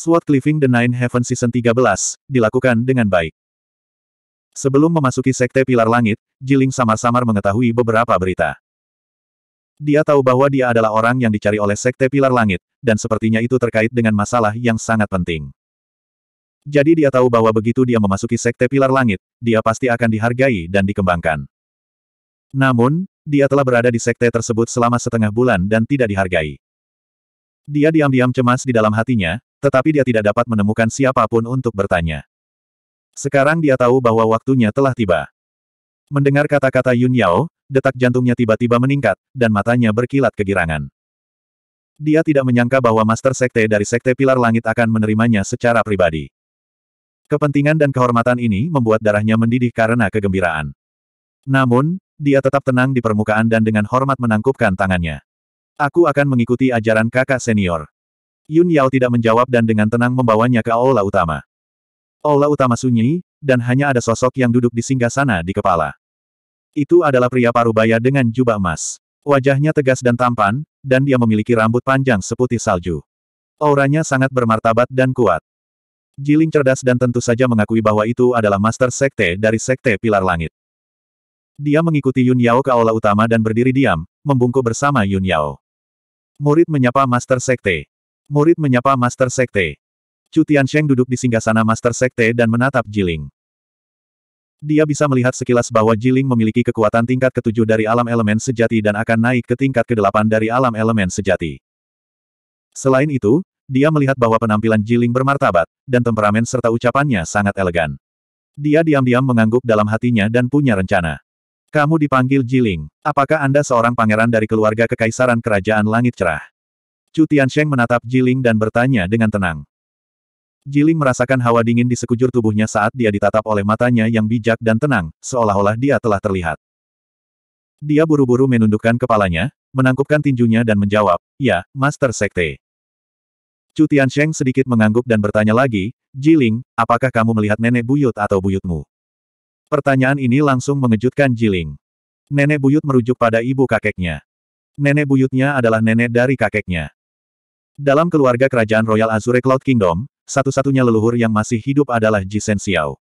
Sword Cleaving the Nine Heaven Season 13, dilakukan dengan baik. Sebelum memasuki Sekte Pilar Langit, Jiling samar-samar mengetahui beberapa berita. Dia tahu bahwa dia adalah orang yang dicari oleh Sekte Pilar Langit, dan sepertinya itu terkait dengan masalah yang sangat penting. Jadi dia tahu bahwa begitu dia memasuki Sekte Pilar Langit, dia pasti akan dihargai dan dikembangkan. Namun, dia telah berada di sekte tersebut selama setengah bulan dan tidak dihargai. Dia diam-diam cemas di dalam hatinya, tetapi dia tidak dapat menemukan siapapun untuk bertanya. Sekarang dia tahu bahwa waktunya telah tiba. Mendengar kata-kata Yun Yao, detak jantungnya tiba-tiba meningkat, dan matanya berkilat kegirangan. Dia tidak menyangka bahwa Master Sekte dari Sekte Pilar Langit akan menerimanya secara pribadi. Kepentingan dan kehormatan ini membuat darahnya mendidih karena kegembiraan. Namun, dia tetap tenang di permukaan dan dengan hormat menangkupkan tangannya. Aku akan mengikuti ajaran kakak senior. Yun Yao tidak menjawab dan dengan tenang membawanya ke aula utama. Aula utama sunyi, dan hanya ada sosok yang duduk di singgah sana di kepala. Itu adalah pria parubaya dengan jubah emas. Wajahnya tegas dan tampan, dan dia memiliki rambut panjang seputih salju. Auranya sangat bermartabat dan kuat. Jiling cerdas dan tentu saja mengakui bahwa itu adalah master sekte dari sekte Pilar Langit. Dia mengikuti Yun Yao ke aula utama dan berdiri diam, membungkuk bersama Yun Yao. Murid menyapa master sekte. Murid menyapa Master Sekte. Chu Tiansheng duduk di singgasana Master Sekte dan menatap Jiling. Dia bisa melihat sekilas bahwa Jiling memiliki kekuatan tingkat ketujuh dari alam elemen sejati dan akan naik ke tingkat kedelapan dari alam elemen sejati. Selain itu, dia melihat bahwa penampilan Jiling bermartabat, dan temperamen serta ucapannya sangat elegan. Dia diam-diam mengangguk dalam hatinya dan punya rencana. Kamu dipanggil Jiling. Apakah Anda seorang pangeran dari keluarga kekaisaran Kerajaan Langit Cerah? Chu Tiansheng menatap Jiling dan bertanya dengan tenang. Jiling merasakan hawa dingin di sekujur tubuhnya saat dia ditatap oleh matanya yang bijak dan tenang, seolah-olah dia telah terlihat. Dia buru-buru menundukkan kepalanya, menangkupkan tinjunya dan menjawab, Ya, Master Sekte. Chu Tiansheng sedikit mengangguk dan bertanya lagi, Jiling, apakah kamu melihat nenek buyut atau buyutmu? Pertanyaan ini langsung mengejutkan Jiling. Nenek buyut merujuk pada ibu kakeknya. Nenek buyutnya adalah nenek dari kakeknya. Dalam keluarga kerajaan Royal Azure Cloud Kingdom, satu-satunya leluhur yang masih hidup adalah Ji Sen Xiao.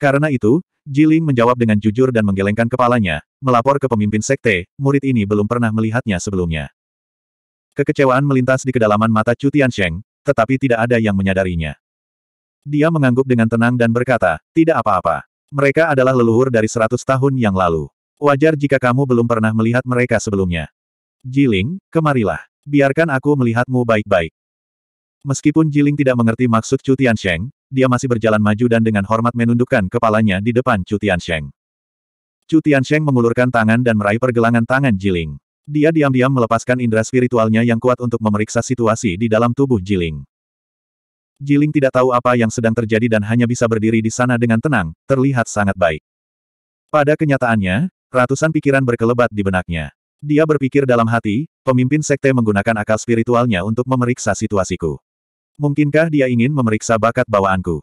Karena itu, Ji menjawab dengan jujur dan menggelengkan kepalanya, melapor ke pemimpin sekte, murid ini belum pernah melihatnya sebelumnya. Kekecewaan melintas di kedalaman mata Chu Tiansheng, tetapi tidak ada yang menyadarinya. Dia mengangguk dengan tenang dan berkata, tidak apa-apa. Mereka adalah leluhur dari seratus tahun yang lalu. Wajar jika kamu belum pernah melihat mereka sebelumnya. Jiling, kemarilah. Biarkan aku melihatmu baik-baik. Meskipun Jiling tidak mengerti maksud Chu Tiansheng, dia masih berjalan maju dan dengan hormat menundukkan kepalanya di depan Chu Tiansheng. Chu Tiansheng mengulurkan tangan dan meraih pergelangan tangan Jiling. Dia diam-diam melepaskan indera spiritualnya yang kuat untuk memeriksa situasi di dalam tubuh Jiling. Jiling tidak tahu apa yang sedang terjadi dan hanya bisa berdiri di sana dengan tenang, terlihat sangat baik. Pada kenyataannya, ratusan pikiran berkelebat di benaknya. Dia berpikir dalam hati, pemimpin sekte menggunakan akal spiritualnya untuk memeriksa situasiku. Mungkinkah dia ingin memeriksa bakat bawaanku?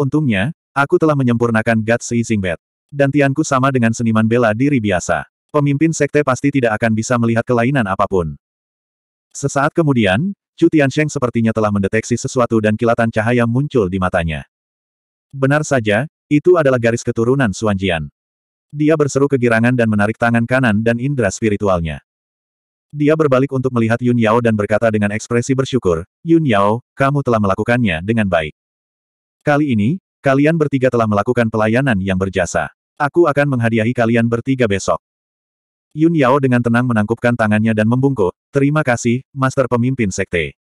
Untungnya, aku telah menyempurnakan God Seizing dan tianku sama dengan seniman bela diri biasa. Pemimpin sekte pasti tidak akan bisa melihat kelainan apapun. Sesaat kemudian, Chu Tiansheng sepertinya telah mendeteksi sesuatu dan kilatan cahaya muncul di matanya. Benar saja, itu adalah garis keturunan Suanjian. Dia berseru kegirangan dan menarik tangan kanan dan indera spiritualnya. Dia berbalik untuk melihat Yun Yao dan berkata dengan ekspresi bersyukur, Yun Yao, kamu telah melakukannya dengan baik. Kali ini, kalian bertiga telah melakukan pelayanan yang berjasa. Aku akan menghadiahi kalian bertiga besok. Yun Yao dengan tenang menangkupkan tangannya dan membungkuk, terima kasih, Master Pemimpin Sekte.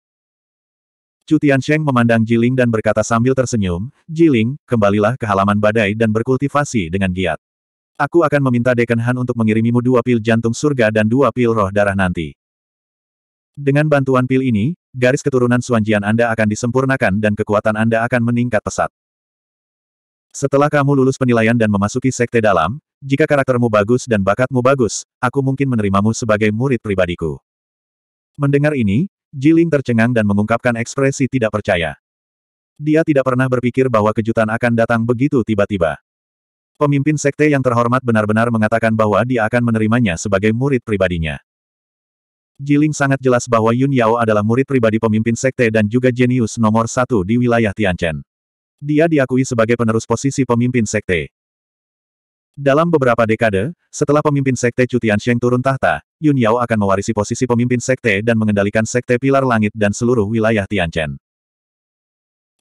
Cutian Sheng memandang Jiling dan berkata sambil tersenyum, Jiling, kembalilah ke halaman badai dan berkultivasi dengan giat. Aku akan meminta Dekan Han untuk mengirimimu dua pil jantung surga dan dua pil roh darah nanti. Dengan bantuan pil ini, garis keturunan suanjian Anda akan disempurnakan dan kekuatan Anda akan meningkat pesat. Setelah kamu lulus penilaian dan memasuki sekte dalam, jika karaktermu bagus dan bakatmu bagus, aku mungkin menerimamu sebagai murid pribadiku. Mendengar ini, Jiling tercengang dan mengungkapkan ekspresi tidak percaya. Dia tidak pernah berpikir bahwa kejutan akan datang begitu tiba-tiba. Pemimpin sekte yang terhormat benar-benar mengatakan bahwa dia akan menerimanya sebagai murid pribadinya. Jiling sangat jelas bahwa Yun Yao adalah murid pribadi pemimpin sekte dan juga jenius nomor satu di wilayah Tianchen. Dia diakui sebagai penerus posisi pemimpin sekte. Dalam beberapa dekade, setelah pemimpin sekte Chu Sheng turun tahta, Yun Yao akan mewarisi posisi pemimpin sekte dan mengendalikan sekte Pilar Langit dan seluruh wilayah Tianchen.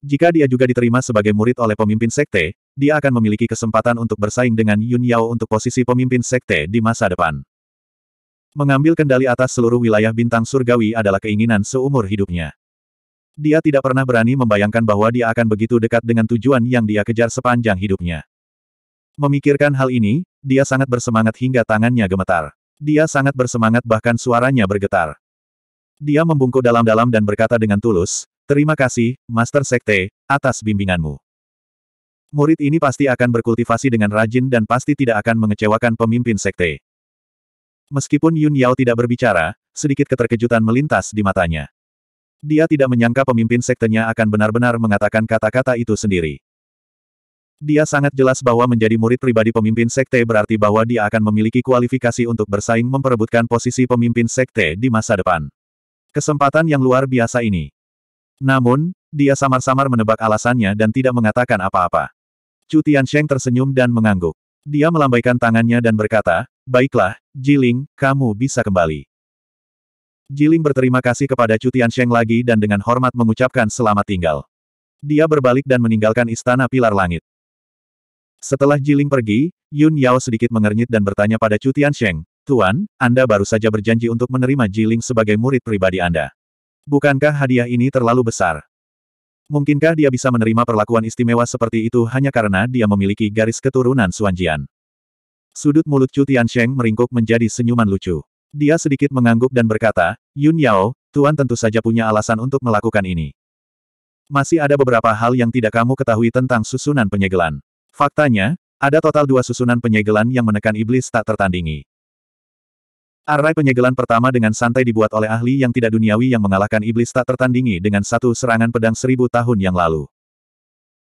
Jika dia juga diterima sebagai murid oleh pemimpin sekte, dia akan memiliki kesempatan untuk bersaing dengan Yun Yao untuk posisi pemimpin sekte di masa depan. Mengambil kendali atas seluruh wilayah bintang surgawi adalah keinginan seumur hidupnya. Dia tidak pernah berani membayangkan bahwa dia akan begitu dekat dengan tujuan yang dia kejar sepanjang hidupnya. Memikirkan hal ini, dia sangat bersemangat hingga tangannya gemetar. Dia sangat bersemangat bahkan suaranya bergetar. Dia membungkuk dalam-dalam dan berkata dengan tulus, Terima kasih, Master Sekte, atas bimbinganmu. Murid ini pasti akan berkultivasi dengan rajin dan pasti tidak akan mengecewakan pemimpin sekte. Meskipun Yun Yao tidak berbicara, sedikit keterkejutan melintas di matanya. Dia tidak menyangka pemimpin sektenya akan benar-benar mengatakan kata-kata itu sendiri. Dia sangat jelas bahwa menjadi murid pribadi pemimpin sekte berarti bahwa dia akan memiliki kualifikasi untuk bersaing memperebutkan posisi pemimpin sekte di masa depan. Kesempatan yang luar biasa ini. Namun, dia samar-samar menebak alasannya dan tidak mengatakan apa-apa. Chu Tiansheng tersenyum dan mengangguk. Dia melambaikan tangannya dan berkata, Baiklah, Jiling, kamu bisa kembali. Jiling berterima kasih kepada Chu Tiansheng lagi dan dengan hormat mengucapkan selamat tinggal. Dia berbalik dan meninggalkan istana pilar langit. Setelah Jiling pergi, Yun Yao sedikit mengernyit dan bertanya pada Chu Tiansheng, Tuan, Anda baru saja berjanji untuk menerima Jiling sebagai murid pribadi Anda. Bukankah hadiah ini terlalu besar? Mungkinkah dia bisa menerima perlakuan istimewa seperti itu hanya karena dia memiliki garis keturunan Suanjian? Sudut mulut Chu Tiansheng meringkuk menjadi senyuman lucu. Dia sedikit mengangguk dan berkata, Yun Yao, Tuan tentu saja punya alasan untuk melakukan ini. Masih ada beberapa hal yang tidak kamu ketahui tentang susunan penyegelan. Faktanya, ada total dua susunan penyegelan yang menekan iblis tak tertandingi. Arai penyegelan pertama dengan santai dibuat oleh ahli yang tidak duniawi yang mengalahkan iblis tak tertandingi dengan satu serangan pedang seribu tahun yang lalu.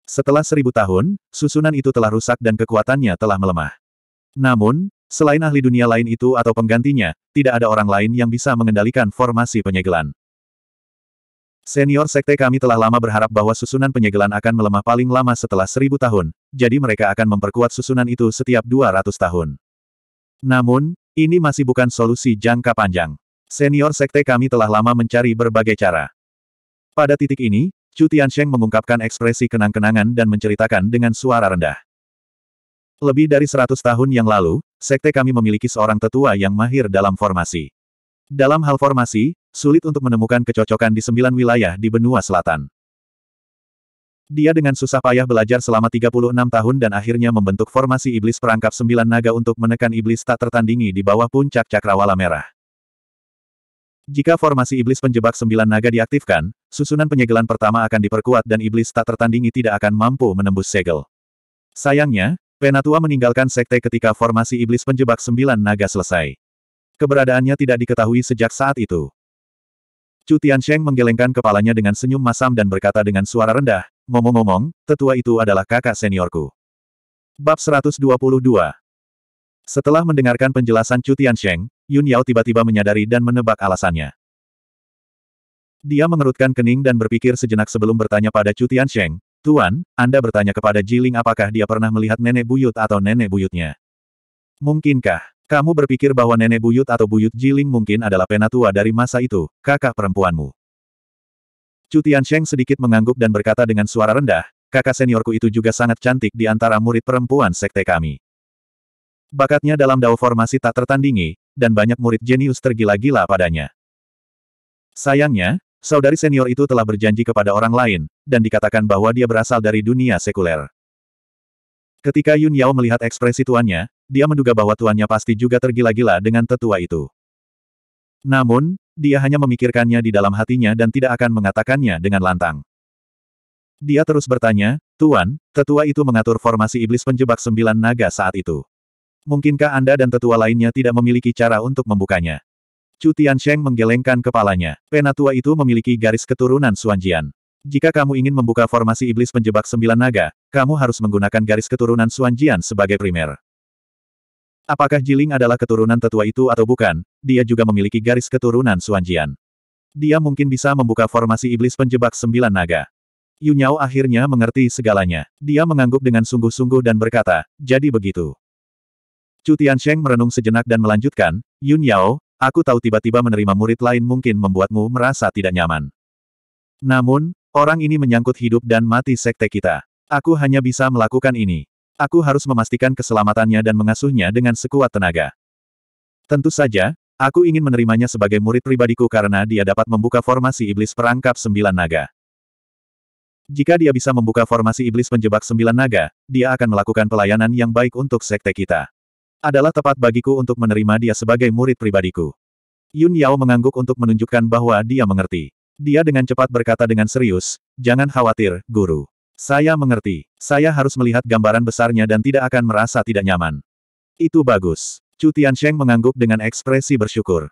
Setelah seribu tahun, susunan itu telah rusak dan kekuatannya telah melemah. Namun, selain ahli dunia lain itu atau penggantinya, tidak ada orang lain yang bisa mengendalikan formasi penyegelan. Senior sekte kami telah lama berharap bahwa susunan penyegelan akan melemah paling lama setelah seribu tahun, jadi mereka akan memperkuat susunan itu setiap 200 tahun. Namun, ini masih bukan solusi jangka panjang. Senior sekte kami telah lama mencari berbagai cara. Pada titik ini, Chu Tiansheng mengungkapkan ekspresi kenang-kenangan dan menceritakan dengan suara rendah. Lebih dari seratus tahun yang lalu, sekte kami memiliki seorang tetua yang mahir dalam formasi. Dalam hal formasi, sulit untuk menemukan kecocokan di sembilan wilayah di benua selatan. Dia dengan susah payah belajar selama 36 tahun dan akhirnya membentuk formasi iblis perangkap sembilan naga untuk menekan iblis tak tertandingi di bawah puncak cakrawala merah. Jika formasi iblis penjebak sembilan naga diaktifkan, susunan penyegelan pertama akan diperkuat dan iblis tak tertandingi tidak akan mampu menembus segel. Sayangnya, Penatua meninggalkan sekte ketika formasi iblis penjebak sembilan naga selesai. Keberadaannya tidak diketahui sejak saat itu. Cutian Sheng menggelengkan kepalanya dengan senyum masam dan berkata dengan suara rendah, Ngomong-ngomong, tetua itu adalah kakak seniorku. Bab 122 Setelah mendengarkan penjelasan Chu Tiansheng, Yun Yao tiba-tiba menyadari dan menebak alasannya. Dia mengerutkan kening dan berpikir sejenak sebelum bertanya pada Chu Tiansheng, Tuan, Anda bertanya kepada Jiling apakah dia pernah melihat nenek buyut atau nenek buyutnya. Mungkinkah? Kamu berpikir bahwa nenek buyut atau buyut Jiling mungkin adalah penatua dari masa itu, kakak perempuanmu. Chu Tiansheng sedikit mengangguk dan berkata dengan suara rendah, kakak seniorku itu juga sangat cantik di antara murid perempuan sekte kami. Bakatnya dalam dao formasi tak tertandingi, dan banyak murid jenius tergila-gila padanya. Sayangnya, saudari senior itu telah berjanji kepada orang lain, dan dikatakan bahwa dia berasal dari dunia sekuler. Ketika Yun Yao melihat ekspresi tuannya, dia menduga bahwa tuannya pasti juga tergila-gila dengan tetua itu. Namun, dia hanya memikirkannya di dalam hatinya dan tidak akan mengatakannya dengan lantang. Dia terus bertanya, Tuan, tetua itu mengatur formasi iblis penjebak sembilan naga saat itu. Mungkinkah Anda dan tetua lainnya tidak memiliki cara untuk membukanya? Chu Tiansheng menggelengkan kepalanya. Penatua itu memiliki garis keturunan Suanjian. Jika kamu ingin membuka formasi iblis penjebak sembilan naga, kamu harus menggunakan garis keturunan Suanjian sebagai primer. Apakah Jiling adalah keturunan tetua itu atau bukan, dia juga memiliki garis keturunan Suanjian. Dia mungkin bisa membuka formasi iblis penjebak sembilan naga. Yunyao akhirnya mengerti segalanya. Dia mengangguk dengan sungguh-sungguh dan berkata, jadi begitu. Chu Tiansheng merenung sejenak dan melanjutkan, "Yunyao, aku tahu tiba-tiba menerima murid lain mungkin membuatmu merasa tidak nyaman. Namun, orang ini menyangkut hidup dan mati sekte kita. Aku hanya bisa melakukan ini. Aku harus memastikan keselamatannya dan mengasuhnya dengan sekuat tenaga. Tentu saja, Aku ingin menerimanya sebagai murid pribadiku karena dia dapat membuka formasi iblis perangkap sembilan naga. Jika dia bisa membuka formasi iblis penjebak sembilan naga, dia akan melakukan pelayanan yang baik untuk sekte kita. Adalah tepat bagiku untuk menerima dia sebagai murid pribadiku. Yun Yao mengangguk untuk menunjukkan bahwa dia mengerti. Dia dengan cepat berkata dengan serius, jangan khawatir, guru. Saya mengerti. Saya harus melihat gambaran besarnya dan tidak akan merasa tidak nyaman. Itu bagus. Chu Tiansheng mengangguk dengan ekspresi bersyukur.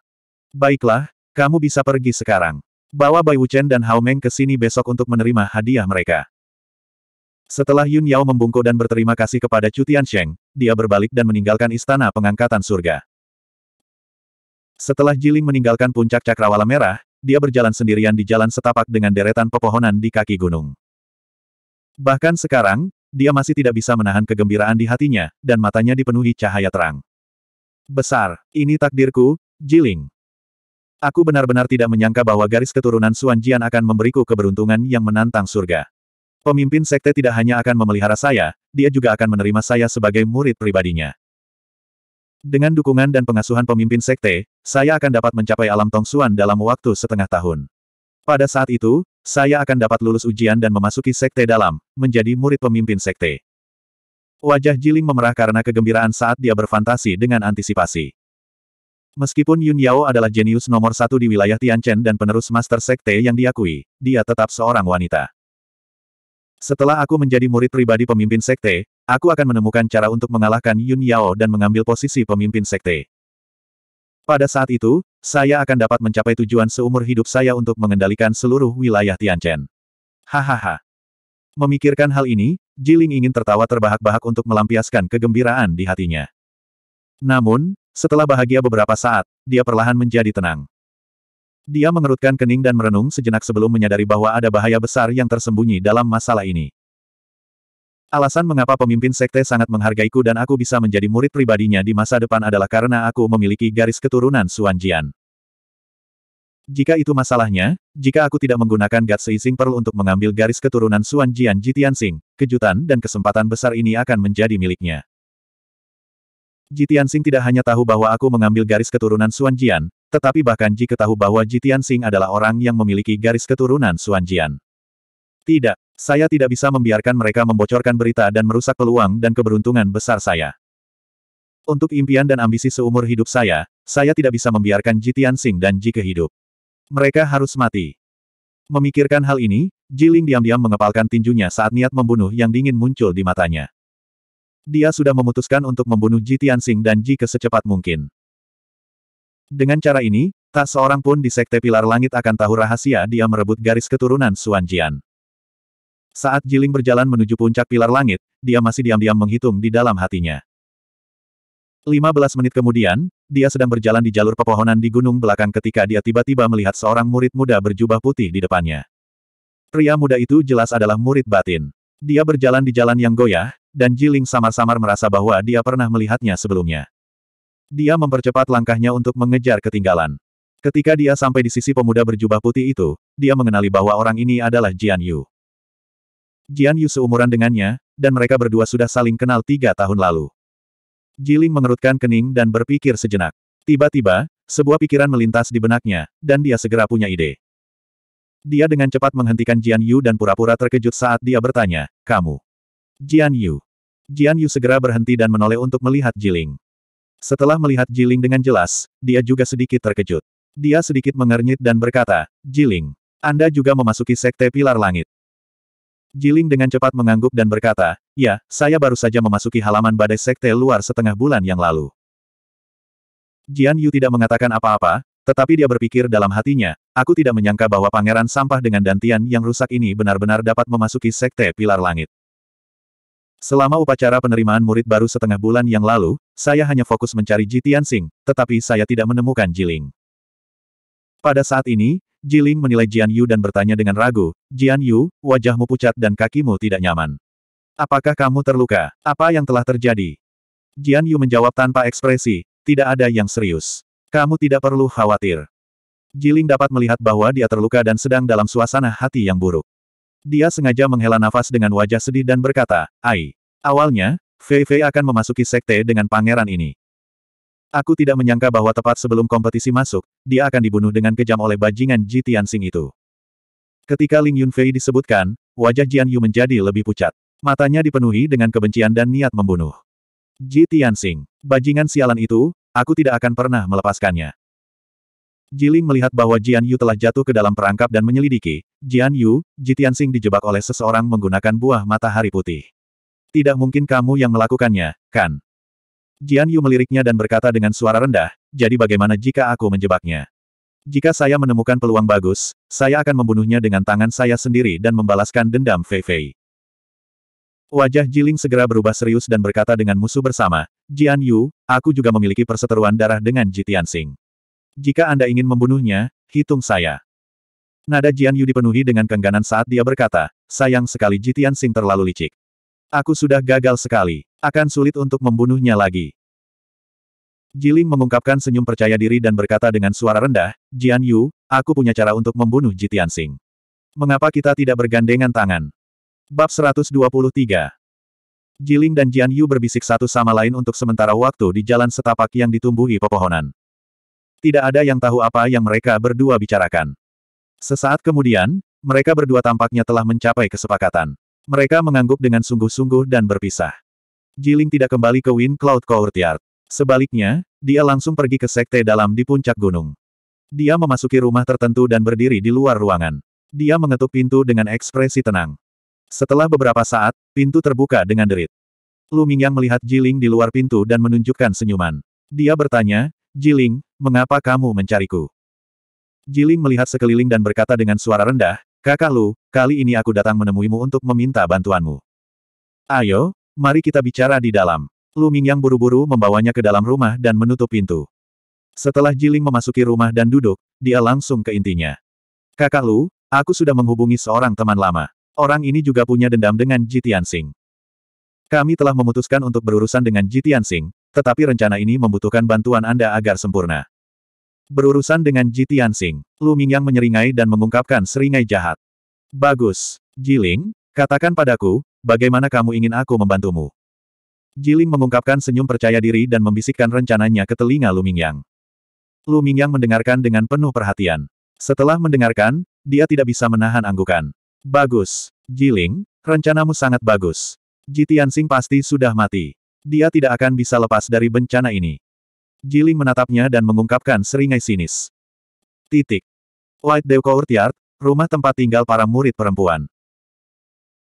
Baiklah, kamu bisa pergi sekarang. Bawa Bai Wuchen dan Hao Meng ke sini besok untuk menerima hadiah mereka. Setelah Yun Yao membungkuk dan berterima kasih kepada Chu Tiansheng, dia berbalik dan meninggalkan istana pengangkatan surga. Setelah Jiling meninggalkan puncak cakrawala merah, dia berjalan sendirian di jalan setapak dengan deretan pepohonan di kaki gunung. Bahkan sekarang, dia masih tidak bisa menahan kegembiraan di hatinya, dan matanya dipenuhi cahaya terang. Besar, ini takdirku, Jiling. Aku benar-benar tidak menyangka bahwa garis keturunan Suan Jian akan memberiku keberuntungan yang menantang surga. Pemimpin sekte tidak hanya akan memelihara saya, dia juga akan menerima saya sebagai murid pribadinya. Dengan dukungan dan pengasuhan pemimpin sekte, saya akan dapat mencapai alam Tong Suan dalam waktu setengah tahun. Pada saat itu, saya akan dapat lulus ujian dan memasuki sekte dalam, menjadi murid pemimpin sekte. Wajah Jiling memerah karena kegembiraan saat dia berfantasi dengan antisipasi. Meskipun Yun Yao adalah jenius nomor satu di wilayah Tianchen dan penerus Master Sekte yang diakui, dia tetap seorang wanita. Setelah aku menjadi murid pribadi pemimpin Sekte, aku akan menemukan cara untuk mengalahkan Yun Yao dan mengambil posisi pemimpin Sekte. Pada saat itu, saya akan dapat mencapai tujuan seumur hidup saya untuk mengendalikan seluruh wilayah Tianchen. Hahaha. Memikirkan hal ini, Jiling ingin tertawa terbahak-bahak untuk melampiaskan kegembiraan di hatinya. Namun, setelah bahagia beberapa saat, dia perlahan menjadi tenang. Dia mengerutkan kening dan merenung sejenak sebelum menyadari bahwa ada bahaya besar yang tersembunyi dalam masalah ini. Alasan mengapa pemimpin sekte sangat menghargaiku dan aku bisa menjadi murid pribadinya di masa depan adalah karena aku memiliki garis keturunan Suanjian. Jika itu masalahnya, jika aku tidak menggunakan God seising Pearl untuk mengambil garis keturunan Suan Jian Tianxing, kejutan dan kesempatan besar ini akan menjadi miliknya. Tianxing tidak hanya tahu bahwa aku mengambil garis keturunan Suan Jian, tetapi bahkan Ji tahu bahwa Tianxing adalah orang yang memiliki garis keturunan Suan Jian. Tidak, saya tidak bisa membiarkan mereka membocorkan berita dan merusak peluang dan keberuntungan besar saya. Untuk impian dan ambisi seumur hidup saya, saya tidak bisa membiarkan Jitian Sing dan Ji kehidup. Mereka harus mati. Memikirkan hal ini, Jiling diam-diam mengepalkan tinjunya saat niat membunuh yang dingin muncul di matanya. Dia sudah memutuskan untuk membunuh Ji Tianxing dan Ji ke secepat mungkin. Dengan cara ini, tak seorang pun di Sekte Pilar Langit akan tahu rahasia dia merebut garis keturunan Suanjian. Saat Jiling berjalan menuju puncak pilar langit, dia masih diam-diam menghitung di dalam hatinya. 15 menit kemudian, dia sedang berjalan di jalur pepohonan di gunung belakang ketika dia tiba-tiba melihat seorang murid muda berjubah putih di depannya. Pria muda itu jelas adalah murid batin. Dia berjalan di jalan yang goyah, dan Jiling samar-samar merasa bahwa dia pernah melihatnya sebelumnya. Dia mempercepat langkahnya untuk mengejar ketinggalan. Ketika dia sampai di sisi pemuda berjubah putih itu, dia mengenali bahwa orang ini adalah Jian Yu. Jian Yu seumuran dengannya, dan mereka berdua sudah saling kenal tiga tahun lalu. Jiling mengerutkan kening dan berpikir sejenak. Tiba-tiba, sebuah pikiran melintas di benaknya, dan dia segera punya ide. Dia dengan cepat menghentikan Jian Yu dan pura-pura terkejut saat dia bertanya, kamu. Jian Yu. Jian Yu segera berhenti dan menoleh untuk melihat Jiling. Setelah melihat Jiling dengan jelas, dia juga sedikit terkejut. Dia sedikit mengernyit dan berkata, Jiling, Anda juga memasuki sekte pilar langit. Jiling dengan cepat mengangguk dan berkata, ya, saya baru saja memasuki halaman badai sekte luar setengah bulan yang lalu. Jian Yu tidak mengatakan apa-apa, tetapi dia berpikir dalam hatinya, aku tidak menyangka bahwa pangeran sampah dengan dantian yang rusak ini benar-benar dapat memasuki sekte pilar langit. Selama upacara penerimaan murid baru setengah bulan yang lalu, saya hanya fokus mencari Ji Tianxing, tetapi saya tidak menemukan Jiling. Pada saat ini, Jiling menilai Jian Yu dan bertanya dengan ragu, Jian Yu, wajahmu pucat dan kakimu tidak nyaman. Apakah kamu terluka? Apa yang telah terjadi? Jian Yu menjawab tanpa ekspresi, tidak ada yang serius. Kamu tidak perlu khawatir. Jiling dapat melihat bahwa dia terluka dan sedang dalam suasana hati yang buruk. Dia sengaja menghela nafas dengan wajah sedih dan berkata, Ai. Awalnya, Fei Fei akan memasuki sekte dengan pangeran ini. Aku tidak menyangka bahwa tepat sebelum kompetisi masuk, dia akan dibunuh dengan kejam oleh bajingan Ji Tianxing itu. Ketika Ling Yunfei disebutkan, wajah Jian Yu menjadi lebih pucat. Matanya dipenuhi dengan kebencian dan niat membunuh. Ji Tianxing, bajingan sialan itu, aku tidak akan pernah melepaskannya. Jiling melihat bahwa Jian Yu telah jatuh ke dalam perangkap dan menyelidiki, Jian Yu, Ji Tianxing dijebak oleh seseorang menggunakan buah matahari putih. Tidak mungkin kamu yang melakukannya, kan? Jian Yu meliriknya dan berkata dengan suara rendah, jadi bagaimana jika aku menjebaknya? Jika saya menemukan peluang bagus, saya akan membunuhnya dengan tangan saya sendiri dan membalaskan dendam Fei Fei. Wajah Jiling segera berubah serius dan berkata dengan musuh bersama, Jian Yu, aku juga memiliki perseteruan darah dengan Ji Tianxing. Jika Anda ingin membunuhnya, hitung saya. Nada Jian Yu dipenuhi dengan kengganan saat dia berkata, sayang sekali Ji Tianxing terlalu licik. Aku sudah gagal sekali. Akan sulit untuk membunuhnya lagi. Jiling mengungkapkan senyum percaya diri dan berkata dengan suara rendah, Jian Yu, aku punya cara untuk membunuh Jitian Sing. Mengapa kita tidak bergandengan tangan? Bab 123 Jiling dan Jian Yu berbisik satu sama lain untuk sementara waktu di jalan setapak yang ditumbuhi pepohonan. Tidak ada yang tahu apa yang mereka berdua bicarakan. Sesaat kemudian, mereka berdua tampaknya telah mencapai kesepakatan. Mereka mengangguk dengan sungguh-sungguh dan berpisah. Jiling tidak kembali ke Wind Cloud Courtyard. Sebaliknya, dia langsung pergi ke sekte dalam di puncak gunung. Dia memasuki rumah tertentu dan berdiri di luar ruangan. Dia mengetuk pintu dengan ekspresi tenang. Setelah beberapa saat, pintu terbuka dengan derit. Lu Mingyang melihat Jiling di luar pintu dan menunjukkan senyuman. Dia bertanya, Jiling, mengapa kamu mencariku? Jiling melihat sekeliling dan berkata dengan suara rendah, Kakak Lu, kali ini aku datang menemuimu untuk meminta bantuanmu. Ayo, Mari kita bicara di dalam. Lu Mingyang buru-buru membawanya ke dalam rumah dan menutup pintu. Setelah Jiling memasuki rumah dan duduk, dia langsung ke intinya. Kakak Lu, aku sudah menghubungi seorang teman lama. Orang ini juga punya dendam dengan Ji Tianxing. Kami telah memutuskan untuk berurusan dengan Ji Tianxing, tetapi rencana ini membutuhkan bantuan Anda agar sempurna. Berurusan dengan Ji Tianxing, Lu Mingyang menyeringai dan mengungkapkan seringai jahat. Bagus, Jiling, katakan padaku, Bagaimana kamu ingin aku membantumu? Jiling mengungkapkan senyum percaya diri dan membisikkan rencananya ke telinga Lumingyang. Lumingyang mendengarkan dengan penuh perhatian. Setelah mendengarkan, dia tidak bisa menahan anggukan. Bagus, Jiling, rencanamu sangat bagus. Tianxing pasti sudah mati. Dia tidak akan bisa lepas dari bencana ini. Jiling menatapnya dan mengungkapkan seringai sinis. Titik. White Dew Courtyard, rumah tempat tinggal para murid perempuan.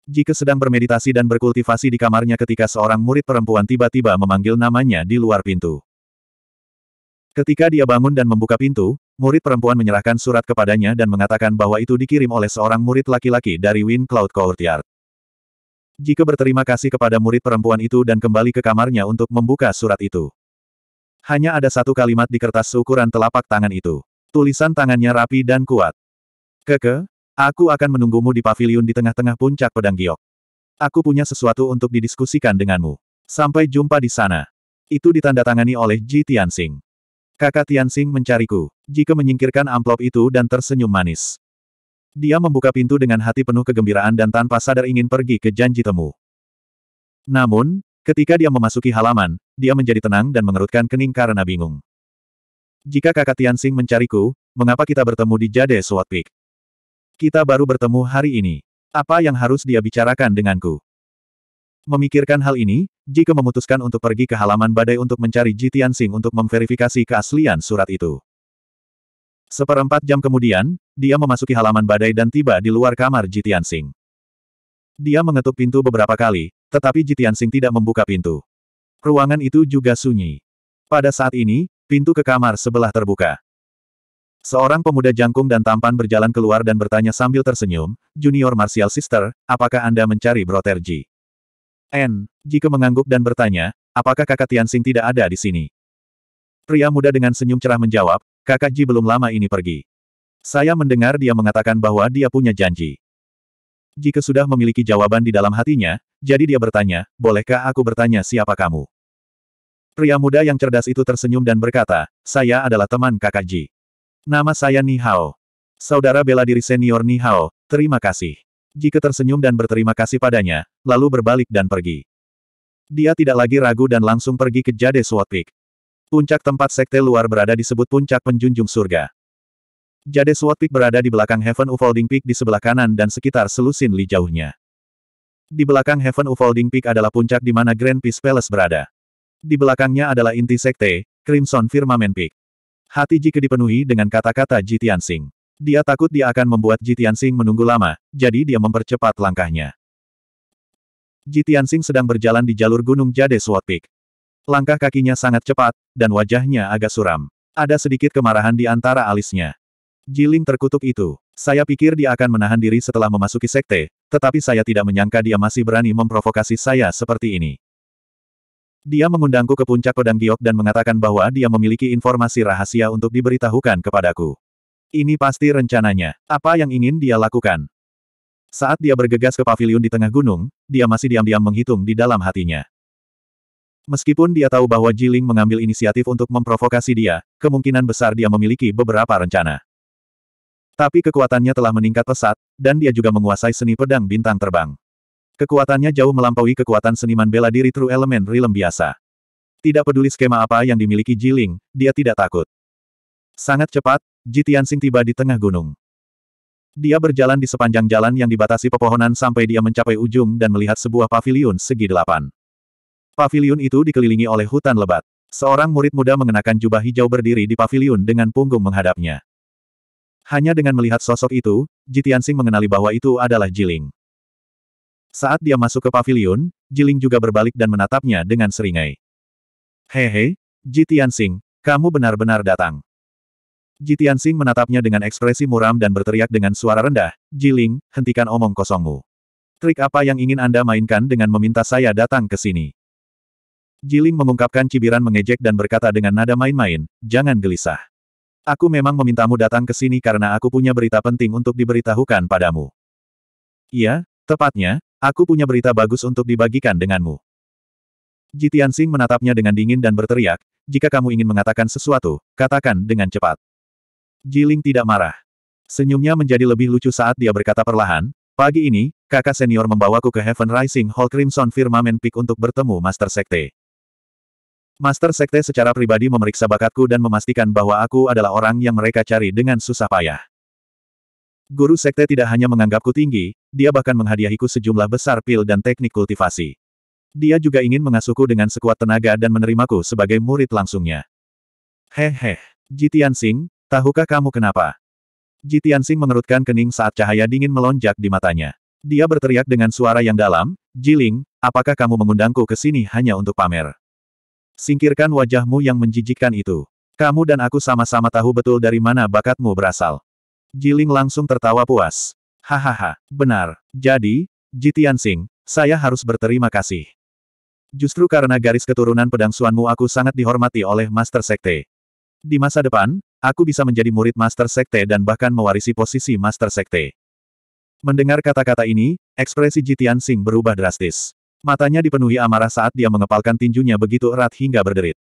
Jika sedang bermeditasi dan berkultivasi di kamarnya ketika seorang murid perempuan tiba-tiba memanggil namanya di luar pintu. Ketika dia bangun dan membuka pintu, murid perempuan menyerahkan surat kepadanya dan mengatakan bahwa itu dikirim oleh seorang murid laki-laki dari Wind Cloud Courtyard. Jika berterima kasih kepada murid perempuan itu dan kembali ke kamarnya untuk membuka surat itu. Hanya ada satu kalimat di kertas seukuran telapak tangan itu. Tulisan tangannya rapi dan kuat. Keke, Aku akan menunggumu di pavilion di tengah-tengah puncak pedang giok. Aku punya sesuatu untuk didiskusikan denganmu. Sampai jumpa di sana. Itu ditandatangani oleh Ji Tianxing. Kakak Tianxing mencariku. Jika menyingkirkan amplop itu dan tersenyum manis. Dia membuka pintu dengan hati penuh kegembiraan dan tanpa sadar ingin pergi ke janji temu. Namun, ketika dia memasuki halaman, dia menjadi tenang dan mengerutkan kening karena bingung. Jika kakak Tianxing mencariku, mengapa kita bertemu di Jade Sword Peak? Kita baru bertemu hari ini. Apa yang harus dia bicarakan denganku? Memikirkan hal ini, Jike memutuskan untuk pergi ke halaman badai untuk mencari Jitian Sing untuk memverifikasi keaslian surat itu. Seperempat jam kemudian, dia memasuki halaman badai dan tiba di luar kamar Jitian Sing. Dia mengetuk pintu beberapa kali, tetapi Jitian Sing tidak membuka pintu. Ruangan itu juga sunyi. Pada saat ini, pintu ke kamar sebelah terbuka. Seorang pemuda jangkung dan tampan berjalan keluar dan bertanya sambil tersenyum, Junior Martial Sister, apakah Anda mencari Brother Ji? N. jika mengangguk dan bertanya, apakah kakak Tianxing tidak ada di sini? Pria muda dengan senyum cerah menjawab, kakak Ji belum lama ini pergi. Saya mendengar dia mengatakan bahwa dia punya janji. Jika sudah memiliki jawaban di dalam hatinya, jadi dia bertanya, bolehkah aku bertanya siapa kamu? Pria muda yang cerdas itu tersenyum dan berkata, saya adalah teman kakak Ji. Nama saya Ni Hao. Saudara bela diri senior Ni Hao, terima kasih. Jika tersenyum dan berterima kasih padanya, lalu berbalik dan pergi. Dia tidak lagi ragu dan langsung pergi ke Jade Sword Peak. Puncak tempat sekte luar berada disebut puncak penjunjung surga. Jade Sword Peak berada di belakang Heaven Ufolding Peak di sebelah kanan dan sekitar selusin li jauhnya. Di belakang Heaven Ufolding Peak adalah puncak di mana Grand Peace Palace berada. Di belakangnya adalah inti sekte, Crimson Firmament Peak. Hati Jike dipenuhi dengan kata-kata Jitian Tianxing. Dia takut dia akan membuat Jitian Tianxing menunggu lama, jadi dia mempercepat langkahnya. Jitian Tianxing sedang berjalan di jalur Gunung Jade Sword Peak. Langkah kakinya sangat cepat, dan wajahnya agak suram. Ada sedikit kemarahan di antara alisnya. Jiling terkutuk itu. Saya pikir dia akan menahan diri setelah memasuki sekte, tetapi saya tidak menyangka dia masih berani memprovokasi saya seperti ini. Dia mengundangku ke puncak pedang Giok dan mengatakan bahwa dia memiliki informasi rahasia untuk diberitahukan kepadaku. Ini pasti rencananya. Apa yang ingin dia lakukan? Saat dia bergegas ke pavilion di tengah gunung, dia masih diam-diam menghitung di dalam hatinya. Meskipun dia tahu bahwa Jiling mengambil inisiatif untuk memprovokasi dia, kemungkinan besar dia memiliki beberapa rencana. Tapi kekuatannya telah meningkat pesat, dan dia juga menguasai seni pedang bintang terbang. Kekuatannya jauh melampaui kekuatan seniman bela diri True Element Realm biasa. Tidak peduli skema apa yang dimiliki Jiling, dia tidak takut. Sangat cepat, Ji Tianxing tiba di tengah gunung. Dia berjalan di sepanjang jalan yang dibatasi pepohonan sampai dia mencapai ujung dan melihat sebuah paviliun segi delapan. Paviliun itu dikelilingi oleh hutan lebat. Seorang murid muda mengenakan jubah hijau berdiri di paviliun dengan punggung menghadapnya. Hanya dengan melihat sosok itu, Jitiansing mengenali bahwa itu adalah Jiling. Saat dia masuk ke pavilion, Jiling juga berbalik dan menatapnya dengan seringai. Hehe, Ji Tianxing, kamu benar-benar datang. Ji Tianxing menatapnya dengan ekspresi muram dan berteriak dengan suara rendah, Jiling, hentikan omong kosongmu. Trik apa yang ingin Anda mainkan dengan meminta saya datang ke sini? Jiling mengungkapkan cibiran mengejek dan berkata dengan nada main-main, jangan gelisah. Aku memang memintamu datang ke sini karena aku punya berita penting untuk diberitahukan padamu. Iya, tepatnya, Aku punya berita bagus untuk dibagikan denganmu. Jitian Sing menatapnya dengan dingin dan berteriak, jika kamu ingin mengatakan sesuatu, katakan dengan cepat. Jiling tidak marah. Senyumnya menjadi lebih lucu saat dia berkata perlahan, pagi ini, kakak senior membawaku ke Heaven Rising Hall Crimson Firmament Peak untuk bertemu Master Sekte. Master Sekte secara pribadi memeriksa bakatku dan memastikan bahwa aku adalah orang yang mereka cari dengan susah payah. Guru sekte tidak hanya menganggapku tinggi, dia bahkan menghadiahiku sejumlah besar pil dan teknik kultivasi. Dia juga ingin mengasuhku dengan sekuat tenaga dan menerimaku sebagai murid langsungnya. Hehe, Jitian Sing, tahukah kamu kenapa? Jitian Sing mengerutkan kening saat cahaya dingin melonjak di matanya. Dia berteriak dengan suara yang dalam, Jiling, apakah kamu mengundangku ke sini hanya untuk pamer? Singkirkan wajahmu yang menjijikkan itu. Kamu dan aku sama-sama tahu betul dari mana bakatmu berasal. Jiling langsung tertawa puas. Hahaha, benar. Jadi, Sing, saya harus berterima kasih. Justru karena garis keturunan pedang suanmu aku sangat dihormati oleh Master Sekte. Di masa depan, aku bisa menjadi murid Master Sekte dan bahkan mewarisi posisi Master Sekte. Mendengar kata-kata ini, ekspresi Jitian Sing berubah drastis. Matanya dipenuhi amarah saat dia mengepalkan tinjunya begitu erat hingga berderit.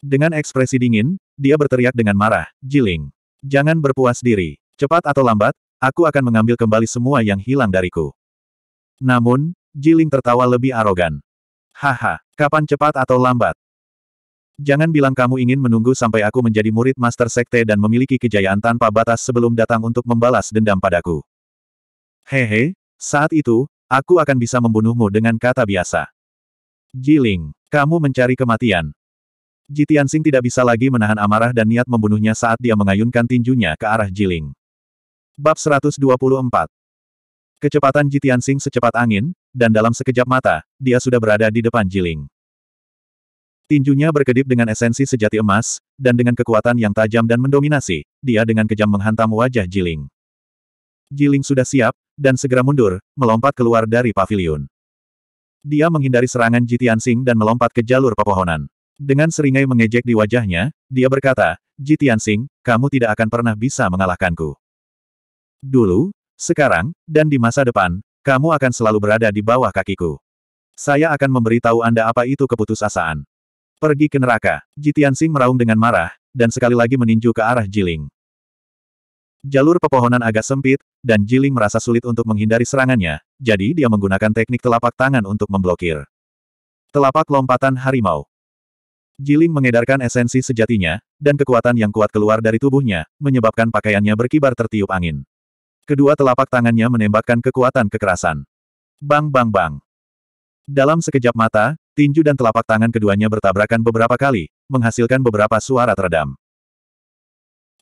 Dengan ekspresi dingin, dia berteriak dengan marah, Jiling. Jangan berpuas diri. Cepat atau lambat, aku akan mengambil kembali semua yang hilang dariku. Namun, Jiling tertawa lebih arogan. Haha, kapan cepat atau lambat? Jangan bilang kamu ingin menunggu sampai aku menjadi murid Master Sekte dan memiliki kejayaan tanpa batas sebelum datang untuk membalas dendam padaku. Hehe, saat itu, aku akan bisa membunuhmu dengan kata biasa. Jiling, kamu mencari kematian. Jitian Sing tidak bisa lagi menahan amarah dan niat membunuhnya saat dia mengayunkan tinjunya ke arah Jiling. Bab 124 Kecepatan Jitian Sing secepat angin, dan dalam sekejap mata, dia sudah berada di depan Jiling. Tinjunya berkedip dengan esensi sejati emas, dan dengan kekuatan yang tajam dan mendominasi, dia dengan kejam menghantam wajah Jiling. Jiling sudah siap, dan segera mundur, melompat keluar dari pavilion. Dia menghindari serangan Jitian Sing dan melompat ke jalur pepohonan. Dengan seringai mengejek di wajahnya, dia berkata, Jitian Sing, kamu tidak akan pernah bisa mengalahkanku. Dulu, sekarang, dan di masa depan, kamu akan selalu berada di bawah kakiku. Saya akan memberitahu Anda apa itu keputusasaan. Pergi ke neraka, Jitian Sing meraung dengan marah, dan sekali lagi meninju ke arah Jiling. Jalur pepohonan agak sempit, dan Jiling merasa sulit untuk menghindari serangannya, jadi dia menggunakan teknik telapak tangan untuk memblokir. Telapak lompatan harimau. Jiling mengedarkan esensi sejatinya, dan kekuatan yang kuat keluar dari tubuhnya, menyebabkan pakaiannya berkibar tertiup angin. Kedua telapak tangannya menembakkan kekuatan kekerasan. Bang bang bang. Dalam sekejap mata, tinju dan telapak tangan keduanya bertabrakan beberapa kali, menghasilkan beberapa suara teredam.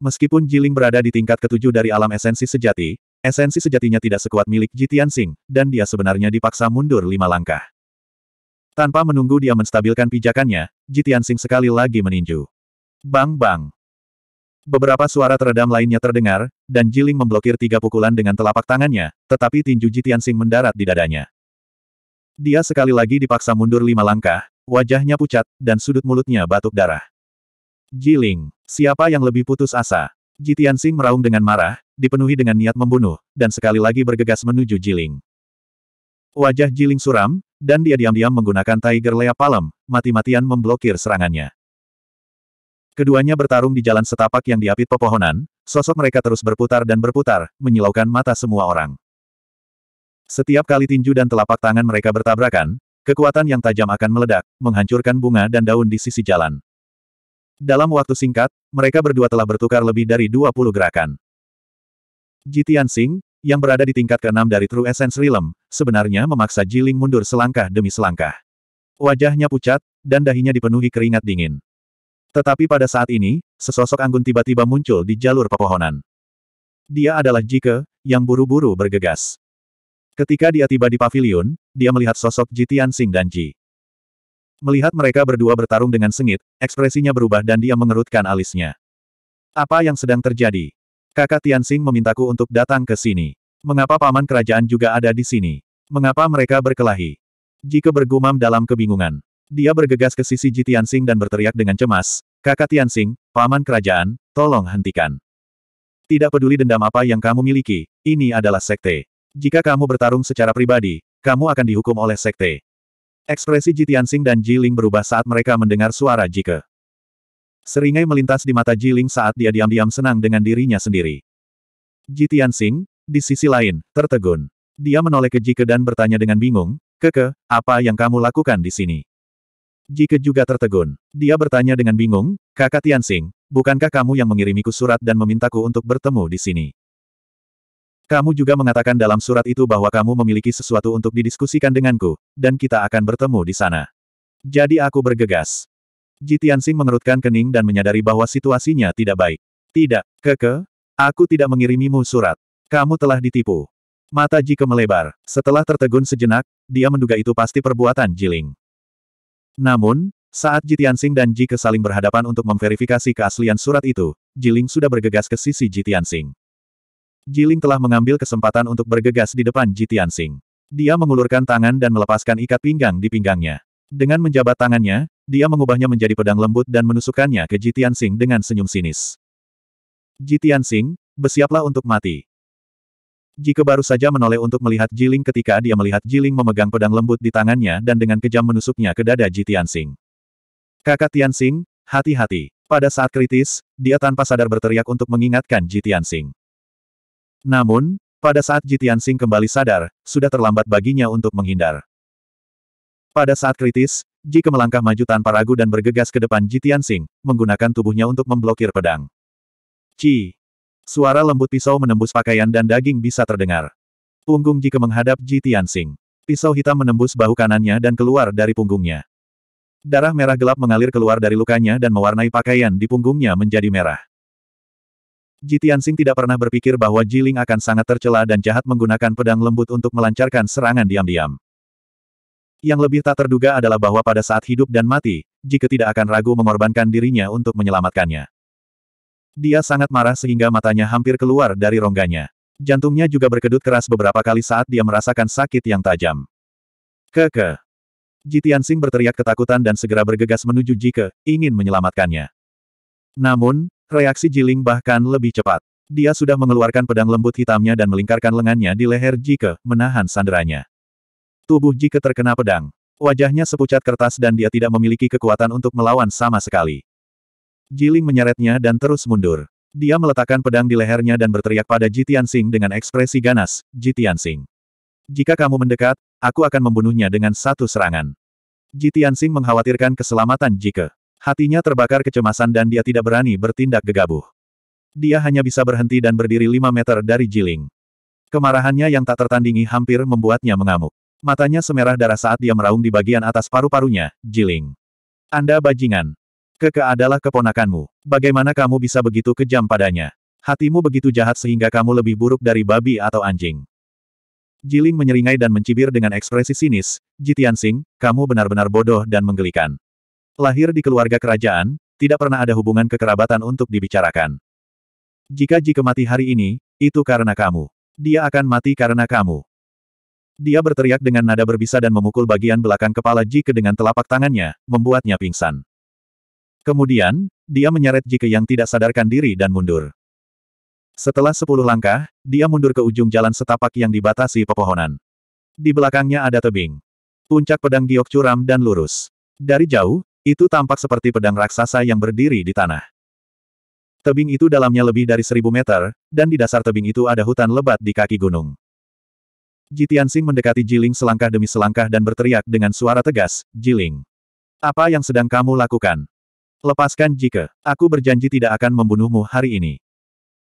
Meskipun Jiling berada di tingkat ketujuh dari alam esensi sejati, esensi sejatinya tidak sekuat milik Jitian Sing, dan dia sebenarnya dipaksa mundur lima langkah. Tanpa menunggu dia menstabilkan pijakannya, Jitian Sing sekali lagi meninju. Bang bang. Beberapa suara teredam lainnya terdengar, dan Jiling memblokir tiga pukulan dengan telapak tangannya, tetapi tinju Jitiansing mendarat di dadanya. Dia sekali lagi dipaksa mundur lima langkah, wajahnya pucat, dan sudut mulutnya batuk darah. Jiling, siapa yang lebih putus asa? Jitiansing meraung dengan marah, dipenuhi dengan niat membunuh, dan sekali lagi bergegas menuju Jiling. Wajah Jiling suram, dan dia diam-diam menggunakan Tiger Lea Palem, mati-matian memblokir serangannya. Keduanya bertarung di jalan setapak yang diapit pepohonan, sosok mereka terus berputar dan berputar, menyilaukan mata semua orang. Setiap kali tinju dan telapak tangan mereka bertabrakan, kekuatan yang tajam akan meledak, menghancurkan bunga dan daun di sisi jalan. Dalam waktu singkat, mereka berdua telah bertukar lebih dari 20 gerakan. Jitian Singh, yang berada di tingkat keenam dari True Essence Realm, sebenarnya memaksa Jiling mundur selangkah demi selangkah. Wajahnya pucat, dan dahinya dipenuhi keringat dingin. Tetapi pada saat ini, sesosok anggun tiba-tiba muncul di jalur pepohonan. Dia adalah Jike, yang buru-buru bergegas. Ketika dia tiba di pavilion, dia melihat sosok Jitian Sing dan Ji. Melihat mereka berdua bertarung dengan sengit, ekspresinya berubah dan dia mengerutkan alisnya. Apa yang sedang terjadi? Kakak Tian Sing memintaku untuk datang ke sini. Mengapa paman kerajaan juga ada di sini? Mengapa mereka berkelahi? Jike bergumam dalam kebingungan. Dia bergegas ke sisi Ji Tianxing dan berteriak dengan cemas, Kakak Tianxing, paman kerajaan, tolong hentikan. Tidak peduli dendam apa yang kamu miliki, ini adalah sekte. Jika kamu bertarung secara pribadi, kamu akan dihukum oleh sekte. Ekspresi Ji Tianxing dan Ji Ling berubah saat mereka mendengar suara Jike. Seringai melintas di mata Ji Ling saat dia diam-diam senang dengan dirinya sendiri. Ji Tianxing, di sisi lain, tertegun. Dia menoleh ke Jike dan bertanya dengan bingung, Keke, apa yang kamu lakukan di sini? Jike juga tertegun. Dia bertanya dengan bingung, kakak Tianxing, bukankah kamu yang mengirimiku surat dan memintaku untuk bertemu di sini? Kamu juga mengatakan dalam surat itu bahwa kamu memiliki sesuatu untuk didiskusikan denganku, dan kita akan bertemu di sana. Jadi aku bergegas. Ji Tianxing mengerutkan kening dan menyadari bahwa situasinya tidak baik. Tidak, keke, aku tidak mengirimimu surat. Kamu telah ditipu. Mata Ji melebar. Setelah tertegun sejenak, dia menduga itu pasti perbuatan Jiling. Namun, saat Ji Tianxing dan Ji Kesaling saling berhadapan untuk memverifikasi keaslian surat itu, Jiling sudah bergegas ke sisi Ji Tianxing. Jiling telah mengambil kesempatan untuk bergegas di depan Ji Tianxing. Dia mengulurkan tangan dan melepaskan ikat pinggang di pinggangnya. Dengan menjabat tangannya, dia mengubahnya menjadi pedang lembut dan menusukkannya ke Ji Tianxing dengan senyum sinis. Ji Tianxing, bersiaplah untuk mati. Jika baru saja menoleh untuk melihat Jiling ketika dia melihat Jiling memegang pedang lembut di tangannya dan dengan kejam menusuknya ke dada Ji Tianxing. Kakak Tianxing, hati-hati. Pada saat kritis, dia tanpa sadar berteriak untuk mengingatkan Ji Tianxing. Namun, pada saat Ji Tianxing kembali sadar, sudah terlambat baginya untuk menghindar. Pada saat kritis, Ji melangkah maju tanpa ragu dan bergegas ke depan Ji Tianxing, menggunakan tubuhnya untuk memblokir pedang. Ji, Suara lembut pisau menembus pakaian dan daging bisa terdengar. Punggung Jike menghadap Ji Tianxing. Pisau hitam menembus bahu kanannya dan keluar dari punggungnya. Darah merah gelap mengalir keluar dari lukanya dan mewarnai pakaian di punggungnya menjadi merah. Ji Tianxing tidak pernah berpikir bahwa Jiling akan sangat tercela dan jahat menggunakan pedang lembut untuk melancarkan serangan diam-diam. Yang lebih tak terduga adalah bahwa pada saat hidup dan mati, jika tidak akan ragu mengorbankan dirinya untuk menyelamatkannya. Dia sangat marah sehingga matanya hampir keluar dari rongganya. Jantungnya juga berkedut keras beberapa kali saat dia merasakan sakit yang tajam. Keke. Jitian Sing berteriak ketakutan dan segera bergegas menuju Jike, ingin menyelamatkannya. Namun, reaksi Jiling bahkan lebih cepat. Dia sudah mengeluarkan pedang lembut hitamnya dan melingkarkan lengannya di leher Jike, menahan sanderanya. Tubuh Jike terkena pedang. Wajahnya sepucat kertas dan dia tidak memiliki kekuatan untuk melawan sama sekali. Jiling menyeretnya dan terus mundur. Dia meletakkan pedang di lehernya dan berteriak pada Sing dengan ekspresi ganas, Sing. Jika kamu mendekat, aku akan membunuhnya dengan satu serangan. Sing mengkhawatirkan keselamatan Jike. Hatinya terbakar kecemasan dan dia tidak berani bertindak gegabah. Dia hanya bisa berhenti dan berdiri lima meter dari Jiling. Kemarahannya yang tak tertandingi hampir membuatnya mengamuk. Matanya semerah darah saat dia meraung di bagian atas paru-parunya, Jiling. Anda bajingan. Keke adalah keponakanmu. Bagaimana kamu bisa begitu kejam padanya? Hatimu begitu jahat sehingga kamu lebih buruk dari babi atau anjing. Jiling menyeringai dan mencibir dengan ekspresi sinis, Jitiansing, kamu benar-benar bodoh dan menggelikan. Lahir di keluarga kerajaan, tidak pernah ada hubungan kekerabatan untuk dibicarakan. Jika Ji mati hari ini, itu karena kamu. Dia akan mati karena kamu. Dia berteriak dengan nada berbisa dan memukul bagian belakang kepala Ji ke dengan telapak tangannya, membuatnya pingsan. Kemudian, dia menyeret Jike yang tidak sadarkan diri dan mundur. Setelah sepuluh langkah, dia mundur ke ujung jalan setapak yang dibatasi pepohonan. Di belakangnya ada tebing. Puncak pedang giok curam dan lurus. Dari jauh, itu tampak seperti pedang raksasa yang berdiri di tanah. Tebing itu dalamnya lebih dari seribu meter, dan di dasar tebing itu ada hutan lebat di kaki gunung. Jitiansing mendekati Jiling selangkah demi selangkah dan berteriak dengan suara tegas, Jiling. Apa yang sedang kamu lakukan? Lepaskan Jike. Aku berjanji tidak akan membunuhmu hari ini.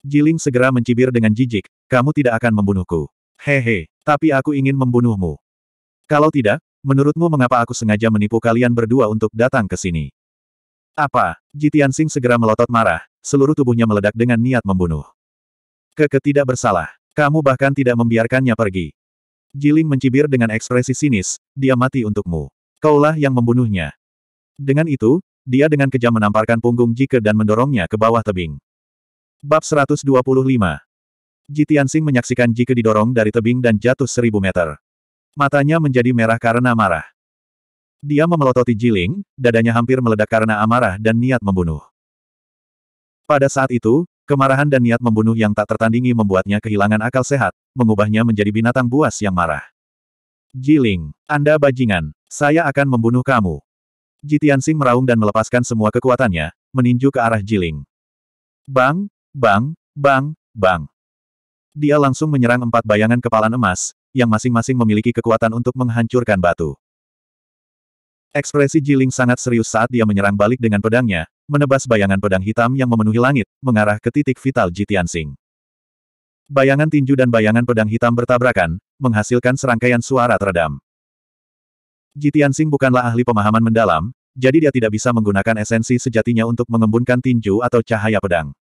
Jiling segera mencibir dengan jijik, kamu tidak akan membunuhku. Hehe, tapi aku ingin membunuhmu. Kalau tidak, menurutmu mengapa aku sengaja menipu kalian berdua untuk datang ke sini? Apa? Jitian Sing segera melotot marah, seluruh tubuhnya meledak dengan niat membunuh. Keke tidak bersalah. Kamu bahkan tidak membiarkannya pergi. Jiling mencibir dengan ekspresi sinis, dia mati untukmu. Kaulah yang membunuhnya. Dengan itu, dia dengan kejam menamparkan punggung Jike dan mendorongnya ke bawah tebing. Bab 125 Ji Tianxing menyaksikan Jike didorong dari tebing dan jatuh seribu meter. Matanya menjadi merah karena marah. Dia memelototi Jiling, dadanya hampir meledak karena amarah dan niat membunuh. Pada saat itu, kemarahan dan niat membunuh yang tak tertandingi membuatnya kehilangan akal sehat, mengubahnya menjadi binatang buas yang marah. Jiling, Anda bajingan, saya akan membunuh kamu. Jitian Sing meraung dan melepaskan semua kekuatannya, meninju ke arah Jiling. Bang, bang, bang, bang. Dia langsung menyerang empat bayangan kepalan emas, yang masing-masing memiliki kekuatan untuk menghancurkan batu. Ekspresi Jiling sangat serius saat dia menyerang balik dengan pedangnya, menebas bayangan pedang hitam yang memenuhi langit, mengarah ke titik vital Jitian Sing. Bayangan tinju dan bayangan pedang hitam bertabrakan, menghasilkan serangkaian suara teredam. Jitian Sing bukanlah ahli pemahaman mendalam, jadi dia tidak bisa menggunakan esensi sejatinya untuk mengembunkan tinju atau cahaya pedang.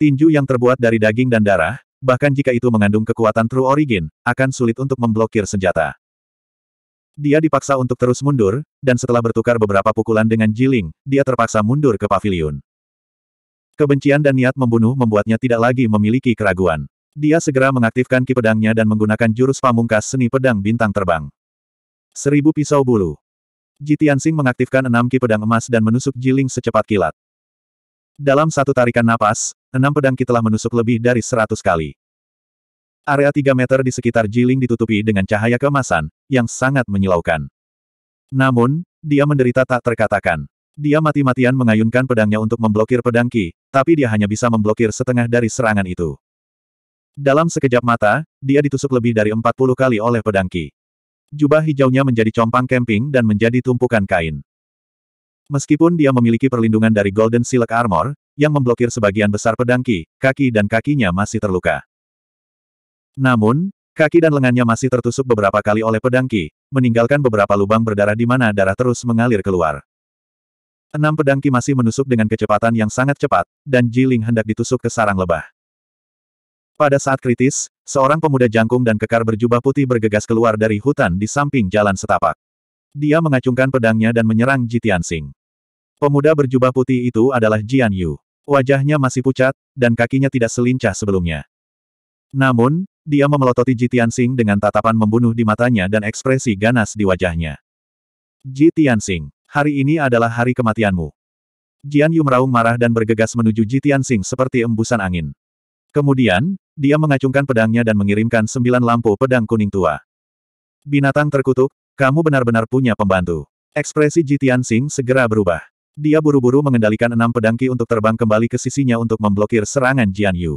Tinju yang terbuat dari daging dan darah, bahkan jika itu mengandung kekuatan True Origin, akan sulit untuk memblokir senjata. Dia dipaksa untuk terus mundur, dan setelah bertukar beberapa pukulan dengan Jiling, dia terpaksa mundur ke pavilion. Kebencian dan niat membunuh membuatnya tidak lagi memiliki keraguan. Dia segera mengaktifkan ki pedangnya dan menggunakan jurus pamungkas seni pedang bintang terbang. Seribu pisau bulu. Jitiansing mengaktifkan enam ki pedang emas dan menusuk Jiling secepat kilat. Dalam satu tarikan napas, enam pedang ki telah menusuk lebih dari seratus kali. Area tiga meter di sekitar Jiling ditutupi dengan cahaya kemasan yang sangat menyilaukan. Namun, dia menderita tak terkatakan. Dia mati-matian mengayunkan pedangnya untuk memblokir pedang Ki, tapi dia hanya bisa memblokir setengah dari serangan itu. Dalam sekejap mata, dia ditusuk lebih dari empat puluh kali oleh pedang Ki jubah hijaunya menjadi compang camping dan menjadi tumpukan kain. Meskipun dia memiliki perlindungan dari Golden Silk Armor, yang memblokir sebagian besar pedangki, kaki dan kakinya masih terluka. Namun, kaki dan lengannya masih tertusuk beberapa kali oleh pedangki, meninggalkan beberapa lubang berdarah di mana darah terus mengalir keluar. Enam pedangki masih menusuk dengan kecepatan yang sangat cepat, dan Jiling hendak ditusuk ke sarang lebah. Pada saat kritis, Seorang pemuda jangkung dan kekar berjubah putih bergegas keluar dari hutan di samping jalan setapak. Dia mengacungkan pedangnya dan menyerang Jitian Sing. Pemuda berjubah putih itu adalah Jian Yu. Wajahnya masih pucat, dan kakinya tidak selincah sebelumnya. Namun, dia memelototi Jitian Sing dengan tatapan membunuh di matanya dan ekspresi ganas di wajahnya. Jitian Sing, hari ini adalah hari kematianmu. Jian Yu meraung marah dan bergegas menuju Jitian Sing seperti embusan angin. Kemudian, dia mengacungkan pedangnya dan mengirimkan sembilan lampu pedang kuning tua. Binatang terkutuk, kamu benar-benar punya pembantu. Ekspresi Jitian Sing segera berubah. Dia buru-buru mengendalikan enam pedangki untuk terbang kembali ke sisinya untuk memblokir serangan Jian Yu.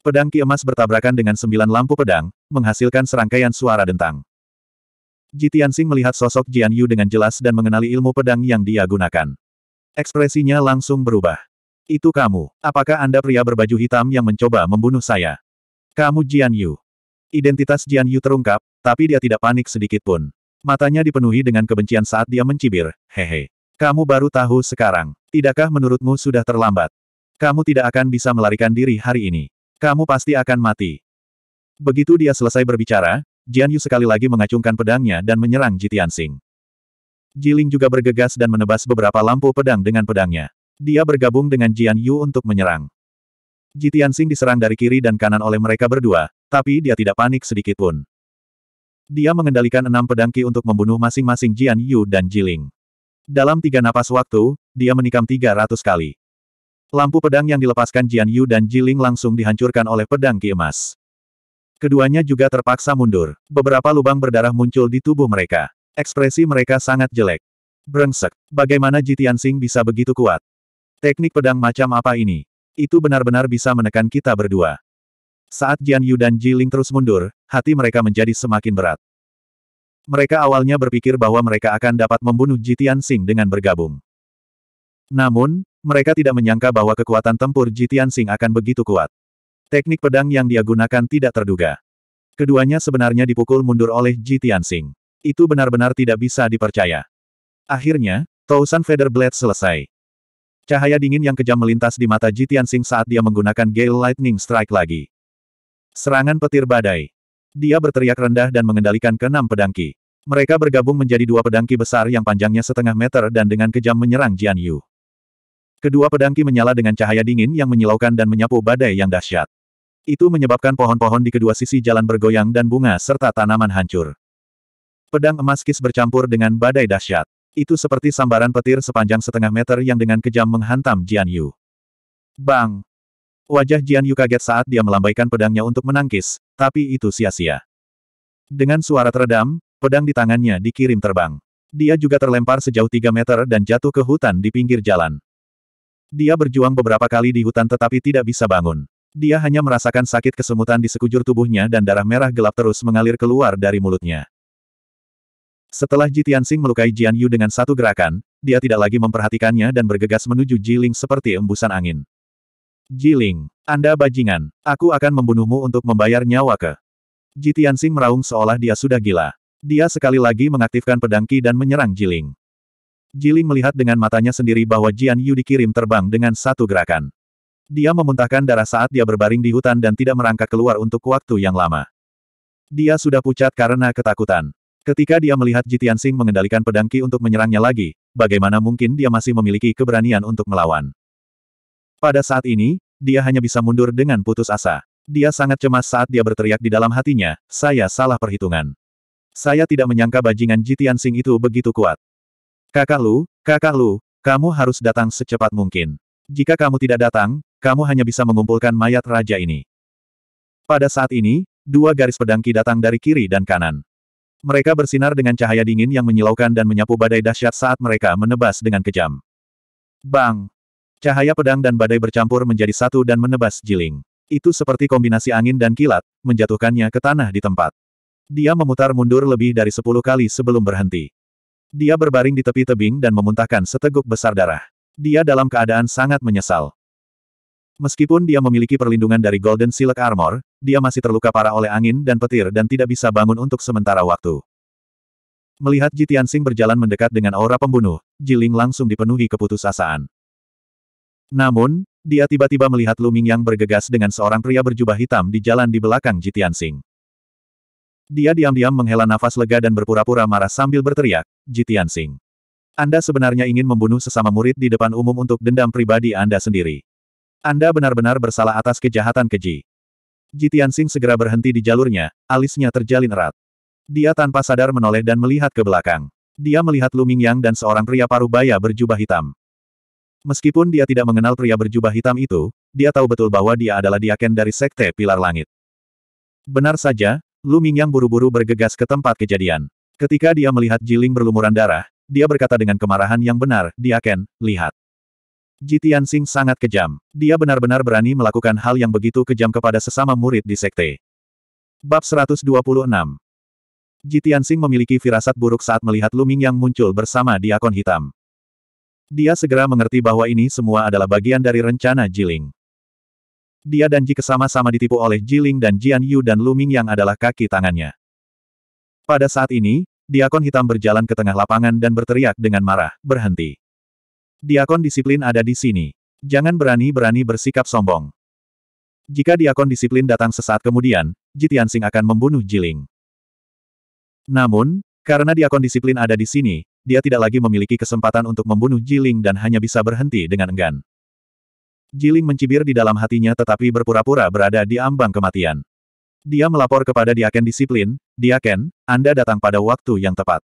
Pedang emas bertabrakan dengan sembilan lampu pedang, menghasilkan serangkaian suara dentang. Jitian Sing melihat sosok Jian Yu dengan jelas dan mengenali ilmu pedang yang dia gunakan. Ekspresinya langsung berubah. Itu kamu. Apakah Anda pria berbaju hitam yang mencoba membunuh saya? Kamu Jian Yu. Identitas Jian Yu terungkap, tapi dia tidak panik sedikit pun. Matanya dipenuhi dengan kebencian saat dia mencibir, hehe. Kamu baru tahu sekarang. Tidakkah menurutmu sudah terlambat? Kamu tidak akan bisa melarikan diri hari ini. Kamu pasti akan mati. Begitu dia selesai berbicara, Jian Yu sekali lagi mengacungkan pedangnya dan menyerang Jitian Sing. Jiling juga bergegas dan menebas beberapa lampu pedang dengan pedangnya. Dia bergabung dengan Jian Yu untuk menyerang. Ji Tianxing diserang dari kiri dan kanan oleh mereka berdua, tapi dia tidak panik sedikit pun. Dia mengendalikan enam pedangki untuk membunuh masing-masing Jian Yu dan Jiling. Dalam tiga napas waktu, dia menikam 300 kali. Lampu pedang yang dilepaskan Jian Yu dan Jiling langsung dihancurkan oleh pedang ki emas. Keduanya juga terpaksa mundur. Beberapa lubang berdarah muncul di tubuh mereka. Ekspresi mereka sangat jelek. Brengsek, bagaimana Ji Tianxing bisa begitu kuat? Teknik pedang macam apa ini? Itu benar-benar bisa menekan kita berdua. Saat Jian Yu dan Ji Ling terus mundur, hati mereka menjadi semakin berat. Mereka awalnya berpikir bahwa mereka akan dapat membunuh Ji Xing dengan bergabung. Namun, mereka tidak menyangka bahwa kekuatan tempur Ji Xing akan begitu kuat. Teknik pedang yang dia gunakan tidak terduga. Keduanya sebenarnya dipukul mundur oleh Ji Xing. Itu benar-benar tidak bisa dipercaya. Akhirnya, Tausan Feather Blade selesai. Cahaya dingin yang kejam melintas di mata Jitian Sing saat dia menggunakan Gale Lightning Strike lagi. Serangan petir badai. Dia berteriak rendah dan mengendalikan keenam pedangki. Mereka bergabung menjadi dua pedangki besar yang panjangnya setengah meter dan dengan kejam menyerang Jian Yu. Kedua pedangki menyala dengan cahaya dingin yang menyilaukan dan menyapu badai yang dahsyat. Itu menyebabkan pohon-pohon di kedua sisi jalan bergoyang dan bunga serta tanaman hancur. Pedang emas kis bercampur dengan badai dahsyat. Itu seperti sambaran petir sepanjang setengah meter yang dengan kejam menghantam Jian Yu. Bang! Wajah Jian Yu kaget saat dia melambaikan pedangnya untuk menangkis, tapi itu sia-sia. Dengan suara teredam, pedang di tangannya dikirim terbang. Dia juga terlempar sejauh 3 meter dan jatuh ke hutan di pinggir jalan. Dia berjuang beberapa kali di hutan tetapi tidak bisa bangun. Dia hanya merasakan sakit kesemutan di sekujur tubuhnya dan darah merah gelap terus mengalir keluar dari mulutnya. Setelah Ji Tianxing melukai Jian Yu dengan satu gerakan, dia tidak lagi memperhatikannya dan bergegas menuju Jiling seperti embusan angin. Jiling, Anda bajingan, aku akan membunuhmu untuk membayar nyawa ke. Ji Tianxing meraung seolah dia sudah gila. Dia sekali lagi mengaktifkan pedang Qi dan menyerang Jiling. Jiling melihat dengan matanya sendiri bahwa Jian Yu dikirim terbang dengan satu gerakan. Dia memuntahkan darah saat dia berbaring di hutan dan tidak merangkak keluar untuk waktu yang lama. Dia sudah pucat karena ketakutan. Ketika dia melihat Jitian Sing mengendalikan pedang Qi untuk menyerangnya lagi, bagaimana mungkin dia masih memiliki keberanian untuk melawan? Pada saat ini, dia hanya bisa mundur dengan putus asa. Dia sangat cemas saat dia berteriak di dalam hatinya, saya salah perhitungan. Saya tidak menyangka bajingan Jitian Sing itu begitu kuat. Kakak Lu, kakak Lu, kamu harus datang secepat mungkin. Jika kamu tidak datang, kamu hanya bisa mengumpulkan mayat raja ini. Pada saat ini, dua garis pedang Qi datang dari kiri dan kanan. Mereka bersinar dengan cahaya dingin yang menyilaukan dan menyapu badai dahsyat saat mereka menebas dengan kejam. Bang! Cahaya pedang dan badai bercampur menjadi satu dan menebas Jiling. Itu seperti kombinasi angin dan kilat, menjatuhkannya ke tanah di tempat. Dia memutar mundur lebih dari sepuluh kali sebelum berhenti. Dia berbaring di tepi tebing dan memuntahkan seteguk besar darah. Dia dalam keadaan sangat menyesal. Meskipun dia memiliki perlindungan dari Golden Silk Armor, dia masih terluka parah oleh angin dan petir dan tidak bisa bangun untuk sementara waktu. Melihat Ji Tianxing berjalan mendekat dengan aura pembunuh, Jiling langsung dipenuhi keputusasaan. Namun, dia tiba-tiba melihat Lu Mingyang bergegas dengan seorang pria berjubah hitam di jalan di belakang Ji Tianxing. Dia diam-diam menghela nafas lega dan berpura-pura marah sambil berteriak, Ji Tianxing. Anda sebenarnya ingin membunuh sesama murid di depan umum untuk dendam pribadi Anda sendiri. Anda benar-benar bersalah atas kejahatan keji. Jitian Sing segera berhenti di jalurnya, alisnya terjalin erat. Dia tanpa sadar menoleh dan melihat ke belakang. Dia melihat Lu Mingyang dan seorang pria paruh baya berjubah hitam. Meskipun dia tidak mengenal pria berjubah hitam itu, dia tahu betul bahwa dia adalah diaken dari Sekte Pilar Langit. Benar saja, Lu Mingyang buru-buru bergegas ke tempat kejadian. Ketika dia melihat Jiling berlumuran darah, dia berkata dengan kemarahan yang benar, Diaken, lihat. Ji Tianxing sangat kejam. Dia benar-benar berani melakukan hal yang begitu kejam kepada sesama murid di sekte. Bab 126 Ji Tianxing memiliki firasat buruk saat melihat Luming yang muncul bersama Diakon Hitam. Dia segera mengerti bahwa ini semua adalah bagian dari rencana Jiling. Dia dan Ji kesama-sama ditipu oleh Jiling dan Jian Yu dan Luming yang adalah kaki tangannya. Pada saat ini, Diakon Hitam berjalan ke tengah lapangan dan berteriak dengan marah, berhenti. Diakon disiplin ada di sini. Jangan berani-berani bersikap sombong. Jika diakon disiplin datang sesaat kemudian, Jitian Sing akan membunuh Jiling. Namun, karena diakon disiplin ada di sini, dia tidak lagi memiliki kesempatan untuk membunuh Jiling dan hanya bisa berhenti dengan enggan. Jiling mencibir di dalam hatinya tetapi berpura-pura berada di ambang kematian. Dia melapor kepada Diaken disiplin, Diaken, Anda datang pada waktu yang tepat.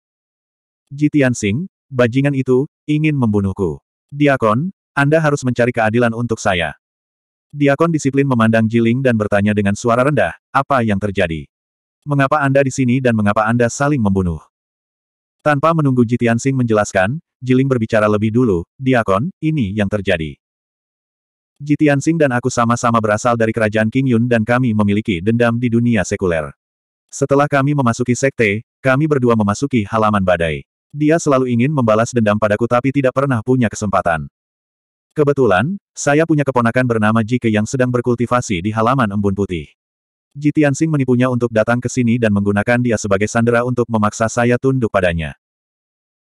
Jitian Sing, bajingan itu, ingin membunuhku. Diakon, Anda harus mencari keadilan untuk saya. Diakon disiplin memandang Jiling dan bertanya dengan suara rendah, apa yang terjadi? Mengapa Anda di sini dan mengapa Anda saling membunuh? Tanpa menunggu Jitian menjelaskan, Jiling berbicara lebih dulu, Diakon, ini yang terjadi. Jitian dan aku sama-sama berasal dari kerajaan King Yun dan kami memiliki dendam di dunia sekuler. Setelah kami memasuki sekte, kami berdua memasuki halaman badai. Dia selalu ingin membalas dendam padaku tapi tidak pernah punya kesempatan. Kebetulan, saya punya keponakan bernama Jike yang sedang berkultivasi di halaman embun putih. Ji Tianxing menipunya untuk datang ke sini dan menggunakan dia sebagai sandera untuk memaksa saya tunduk padanya.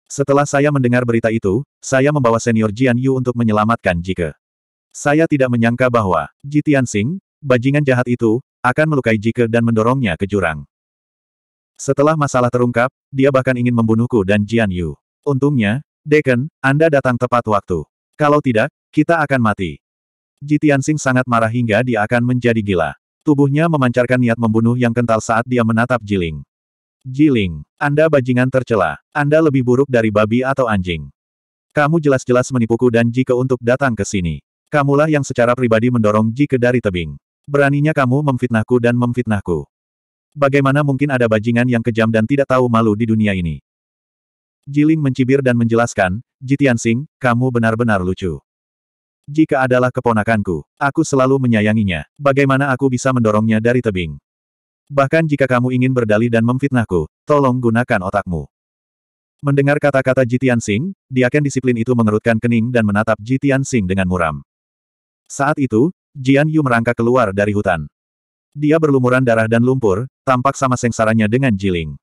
Setelah saya mendengar berita itu, saya membawa senior Jian Yu untuk menyelamatkan Jike. Saya tidak menyangka bahwa Ji Tianxing, bajingan jahat itu, akan melukai Jike dan mendorongnya ke jurang. Setelah masalah terungkap, dia bahkan ingin membunuhku dan Jian Yu. Untungnya, Deken, Anda datang tepat waktu. Kalau tidak, kita akan mati. Ji Tianxing sangat marah hingga dia akan menjadi gila. Tubuhnya memancarkan niat membunuh yang kental saat dia menatap Jiling. Jiling, Anda bajingan tercela. Anda lebih buruk dari babi atau anjing. Kamu jelas-jelas menipuku dan Jike untuk datang ke sini. Kamulah yang secara pribadi mendorong Ji Ke dari tebing. Beraninya kamu memfitnahku dan memfitnahku. Bagaimana mungkin ada bajingan yang kejam dan tidak tahu malu di dunia ini? Jiling mencibir dan menjelaskan, Jitian Sing, kamu benar-benar lucu. Jika adalah keponakanku, aku selalu menyayanginya. Bagaimana aku bisa mendorongnya dari tebing? Bahkan jika kamu ingin berdali dan memfitnahku, tolong gunakan otakmu. Mendengar kata-kata Jitian Sing, diaken disiplin itu mengerutkan kening dan menatap Jitian Sing dengan muram. Saat itu, Jian Yu merangkak keluar dari hutan. Dia berlumuran darah dan lumpur, tampak sama sengsaranya dengan Jiling.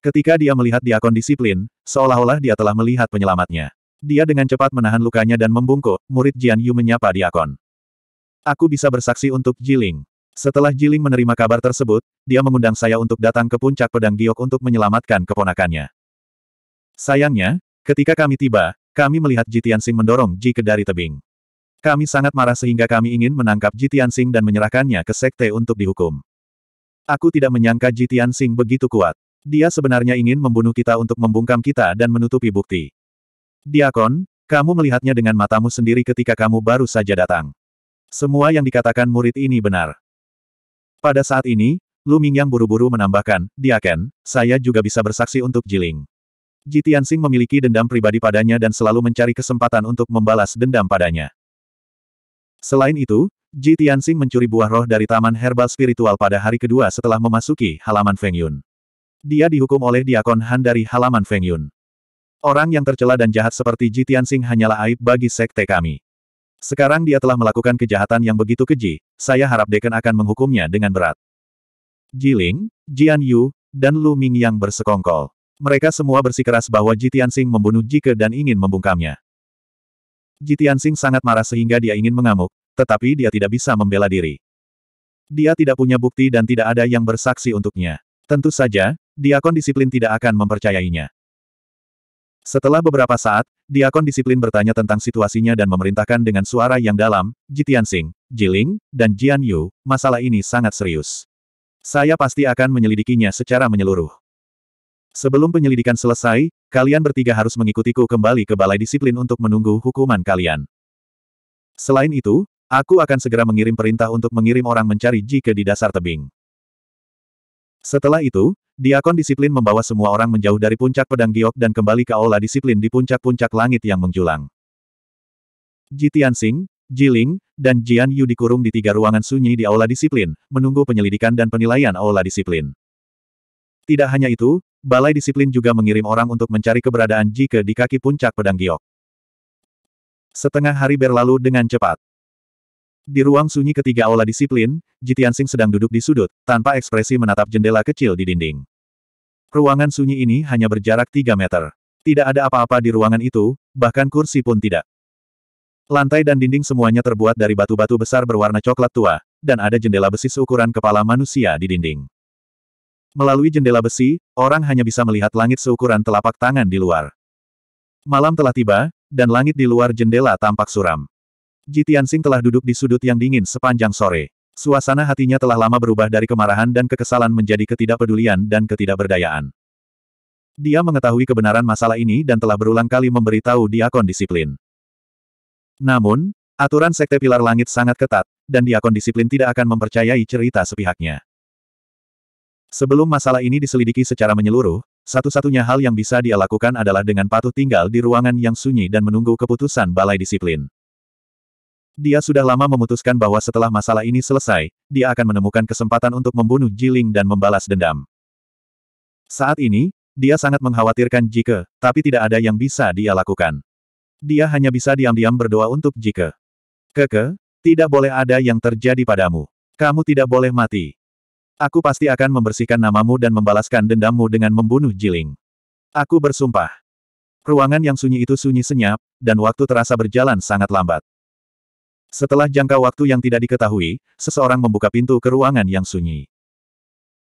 Ketika dia melihat diakon disiplin, seolah-olah dia telah melihat penyelamatnya. Dia dengan cepat menahan lukanya dan membungkuk, murid Jian Yu menyapa diakon. Aku bisa bersaksi untuk Jiling. Setelah Jiling menerima kabar tersebut, dia mengundang saya untuk datang ke puncak pedang giok untuk menyelamatkan keponakannya. Sayangnya, ketika kami tiba, kami melihat Jitian Sing mendorong Ji ke dari tebing. Kami sangat marah sehingga kami ingin menangkap Jitian Sing dan menyerahkannya ke sekte untuk dihukum. Aku tidak menyangka Jitian Sing begitu kuat. Dia sebenarnya ingin membunuh kita untuk membungkam kita dan menutupi bukti. Diakon, kamu melihatnya dengan matamu sendiri ketika kamu baru saja datang. Semua yang dikatakan murid ini benar. Pada saat ini, Lu yang buru-buru menambahkan, Diaken, saya juga bisa bersaksi untuk Jiling. Jitian Sing memiliki dendam pribadi padanya dan selalu mencari kesempatan untuk membalas dendam padanya. Selain itu, Ji Tianxing mencuri buah roh dari Taman Herbal Spiritual pada hari kedua setelah memasuki halaman Feng Yun. Dia dihukum oleh Diakon Han dari halaman Feng Yun. Orang yang tercela dan jahat seperti Ji Tianxing hanyalah aib bagi sekte kami. Sekarang dia telah melakukan kejahatan yang begitu keji, saya harap Deken akan menghukumnya dengan berat. Ji Ling, Jian Yu, dan Lu Ming yang bersekongkol. Mereka semua bersikeras bahwa Ji Tianxing membunuh Ji Ke dan ingin membungkamnya. Jitian Sing sangat marah sehingga dia ingin mengamuk, tetapi dia tidak bisa membela diri. Dia tidak punya bukti dan tidak ada yang bersaksi untuknya. Tentu saja, diakon disiplin tidak akan mempercayainya. Setelah beberapa saat, diakon disiplin bertanya tentang situasinya dan memerintahkan dengan suara yang dalam, Jitian Sing, Jiling, dan Jian Yu, masalah ini sangat serius. Saya pasti akan menyelidikinya secara menyeluruh. Sebelum penyelidikan selesai, kalian bertiga harus mengikutiku kembali ke balai disiplin untuk menunggu hukuman kalian. Selain itu, aku akan segera mengirim perintah untuk mengirim orang mencari Jike di dasar tebing. Setelah itu, diakon disiplin membawa semua orang menjauh dari puncak pedang giok dan kembali ke aula disiplin di puncak-puncak langit yang menjulang. Ji Tianxing, Ji Ling, dan Jian Yu dikurung di tiga ruangan sunyi di aula disiplin, menunggu penyelidikan dan penilaian aula disiplin. Tidak hanya itu, Balai Disiplin juga mengirim orang untuk mencari keberadaan Ji ke di kaki puncak pedang giok. Setengah hari berlalu dengan cepat. Di ruang sunyi ketiga aula disiplin, Jitiansing sedang duduk di sudut, tanpa ekspresi menatap jendela kecil di dinding. Ruangan sunyi ini hanya berjarak 3 meter. Tidak ada apa-apa di ruangan itu, bahkan kursi pun tidak. Lantai dan dinding semuanya terbuat dari batu-batu besar berwarna coklat tua, dan ada jendela besi seukuran kepala manusia di dinding. Melalui jendela besi, orang hanya bisa melihat langit seukuran telapak tangan di luar. Malam telah tiba, dan langit di luar jendela tampak suram. Jitiansing telah duduk di sudut yang dingin sepanjang sore. Suasana hatinya telah lama berubah dari kemarahan dan kekesalan menjadi ketidakpedulian dan ketidakberdayaan. Dia mengetahui kebenaran masalah ini dan telah berulang kali memberitahu diakon disiplin. Namun, aturan sekte pilar langit sangat ketat, dan diakon disiplin tidak akan mempercayai cerita sepihaknya. Sebelum masalah ini diselidiki secara menyeluruh, satu-satunya hal yang bisa dia lakukan adalah dengan patuh tinggal di ruangan yang sunyi dan menunggu keputusan balai disiplin. Dia sudah lama memutuskan bahwa setelah masalah ini selesai, dia akan menemukan kesempatan untuk membunuh Jiling dan membalas dendam. Saat ini, dia sangat mengkhawatirkan Jike, tapi tidak ada yang bisa dia lakukan. Dia hanya bisa diam-diam berdoa untuk Jike. Keke, tidak boleh ada yang terjadi padamu. Kamu tidak boleh mati. Aku pasti akan membersihkan namamu dan membalaskan dendammu dengan membunuh Jiling. Aku bersumpah. Ruangan yang sunyi itu sunyi senyap, dan waktu terasa berjalan sangat lambat. Setelah jangka waktu yang tidak diketahui, seseorang membuka pintu ke ruangan yang sunyi.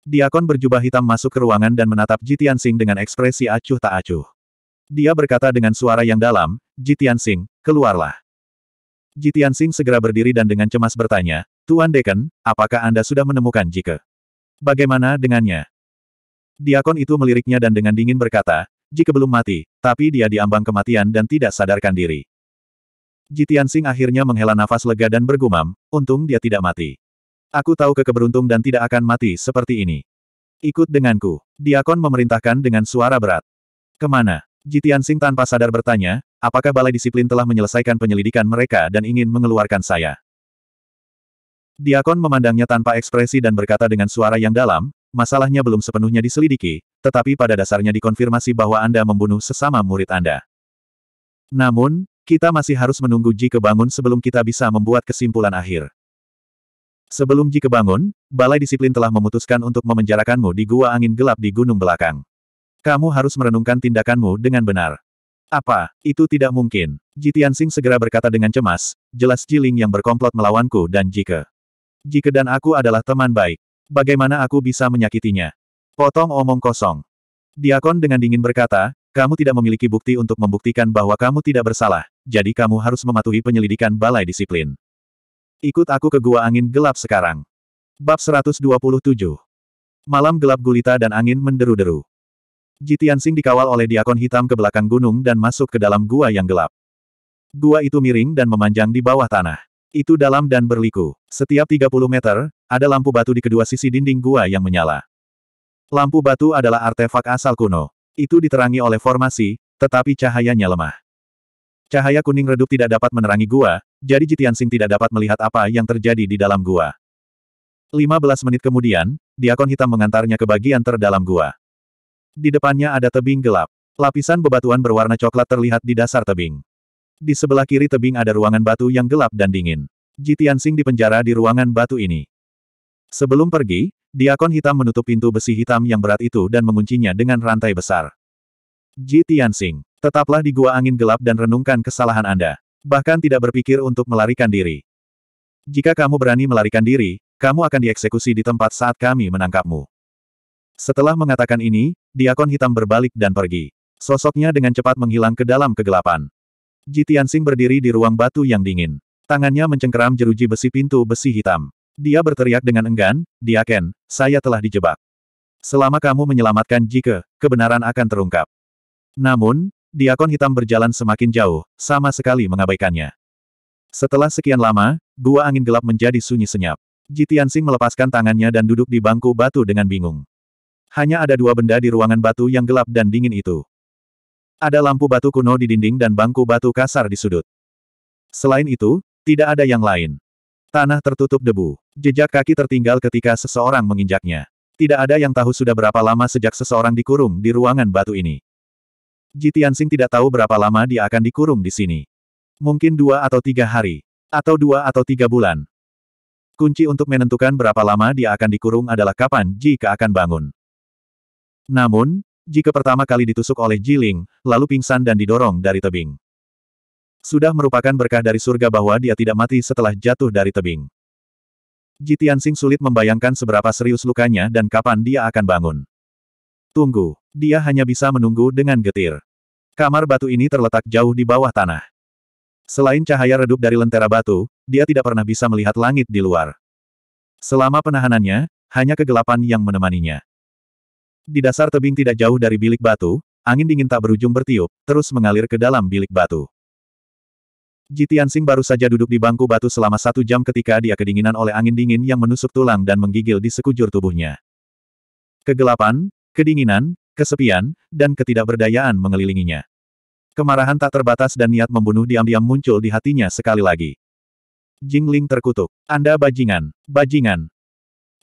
Diakon berjubah hitam masuk ke ruangan dan menatap Jitian Sing dengan ekspresi acuh tak acuh. Dia berkata dengan suara yang dalam, Jitian Sing, keluarlah. Jitian Sing segera berdiri dan dengan cemas bertanya, Tuan Deken, apakah Anda sudah menemukan Jike? Bagaimana dengannya? Diakon itu meliriknya dan dengan dingin berkata, Jike belum mati, tapi dia diambang kematian dan tidak sadarkan diri. Jitian Sing akhirnya menghela nafas lega dan bergumam, untung dia tidak mati. Aku tahu kekeberuntung dan tidak akan mati seperti ini. Ikut denganku. Diakon memerintahkan dengan suara berat. Kemana? Jitian Sing tanpa sadar bertanya, apakah balai disiplin telah menyelesaikan penyelidikan mereka dan ingin mengeluarkan saya? Diakon memandangnya tanpa ekspresi dan berkata dengan suara yang dalam, masalahnya belum sepenuhnya diselidiki, tetapi pada dasarnya dikonfirmasi bahwa Anda membunuh sesama murid Anda. Namun, kita masih harus menunggu Ji kebangun sebelum kita bisa membuat kesimpulan akhir. Sebelum Ji kebangun, Balai Disiplin telah memutuskan untuk memenjarakanmu di Gua Angin Gelap di Gunung Belakang. Kamu harus merenungkan tindakanmu dengan benar. Apa, itu tidak mungkin. Ji Tianxing segera berkata dengan cemas, jelas Jiling yang berkomplot melawanku dan Jike. Jike dan aku adalah teman baik. Bagaimana aku bisa menyakitinya? Potong omong kosong. Diakon dengan dingin berkata, kamu tidak memiliki bukti untuk membuktikan bahwa kamu tidak bersalah, jadi kamu harus mematuhi penyelidikan balai disiplin. Ikut aku ke gua angin gelap sekarang. Bab 127 Malam gelap gulita dan angin menderu-deru. Jitian Jitiansing dikawal oleh diakon hitam ke belakang gunung dan masuk ke dalam gua yang gelap. Gua itu miring dan memanjang di bawah tanah. Itu dalam dan berliku. Setiap 30 meter, ada lampu batu di kedua sisi dinding gua yang menyala. Lampu batu adalah artefak asal kuno. Itu diterangi oleh formasi, tetapi cahayanya lemah. Cahaya kuning redup tidak dapat menerangi gua, jadi Jitian Jitiansing tidak dapat melihat apa yang terjadi di dalam gua. 15 menit kemudian, diakon hitam mengantarnya ke bagian terdalam gua. Di depannya ada tebing gelap. Lapisan bebatuan berwarna coklat terlihat di dasar tebing. Di sebelah kiri tebing ada ruangan batu yang gelap dan dingin. Ji Tianxing dipenjara di ruangan batu ini. Sebelum pergi, diakon hitam menutup pintu besi hitam yang berat itu dan menguncinya dengan rantai besar. Ji Tianxing, tetaplah di gua angin gelap dan renungkan kesalahan Anda. Bahkan tidak berpikir untuk melarikan diri. Jika kamu berani melarikan diri, kamu akan dieksekusi di tempat saat kami menangkapmu. Setelah mengatakan ini, diakon hitam berbalik dan pergi. Sosoknya dengan cepat menghilang ke dalam kegelapan. Ji berdiri di ruang batu yang dingin. Tangannya mencengkeram jeruji besi pintu besi hitam. Dia berteriak dengan enggan, Diaken, saya telah dijebak. Selama kamu menyelamatkan Jike, kebenaran akan terungkap. Namun, diakon hitam berjalan semakin jauh, sama sekali mengabaikannya. Setelah sekian lama, gua angin gelap menjadi sunyi senyap. Jitiansing melepaskan tangannya dan duduk di bangku batu dengan bingung hanya ada dua benda di ruangan batu yang gelap dan dingin itu. Ada lampu batu kuno di dinding dan bangku batu kasar di sudut. Selain itu, tidak ada yang lain. Tanah tertutup debu. Jejak kaki tertinggal ketika seseorang menginjaknya. Tidak ada yang tahu sudah berapa lama sejak seseorang dikurung di ruangan batu ini. Ji Tianxing tidak tahu berapa lama dia akan dikurung di sini. Mungkin dua atau tiga hari. Atau dua atau tiga bulan. Kunci untuk menentukan berapa lama dia akan dikurung adalah kapan Ji akan bangun. Namun, jika pertama kali ditusuk oleh Jiling, lalu pingsan dan didorong dari tebing. Sudah merupakan berkah dari surga bahwa dia tidak mati setelah jatuh dari tebing. Jitiansing sulit membayangkan seberapa serius lukanya dan kapan dia akan bangun. Tunggu, dia hanya bisa menunggu dengan getir. Kamar batu ini terletak jauh di bawah tanah. Selain cahaya redup dari lentera batu, dia tidak pernah bisa melihat langit di luar. Selama penahanannya, hanya kegelapan yang menemaninya. Di dasar tebing tidak jauh dari bilik batu, angin dingin tak berujung bertiup, terus mengalir ke dalam bilik batu. Jitiansing baru saja duduk di bangku batu selama satu jam ketika dia kedinginan oleh angin dingin yang menusuk tulang dan menggigil di sekujur tubuhnya. Kegelapan, kedinginan, kesepian, dan ketidakberdayaan mengelilinginya. Kemarahan tak terbatas dan niat membunuh diam-diam muncul di hatinya sekali lagi. Jingling terkutuk. Anda bajingan, bajingan,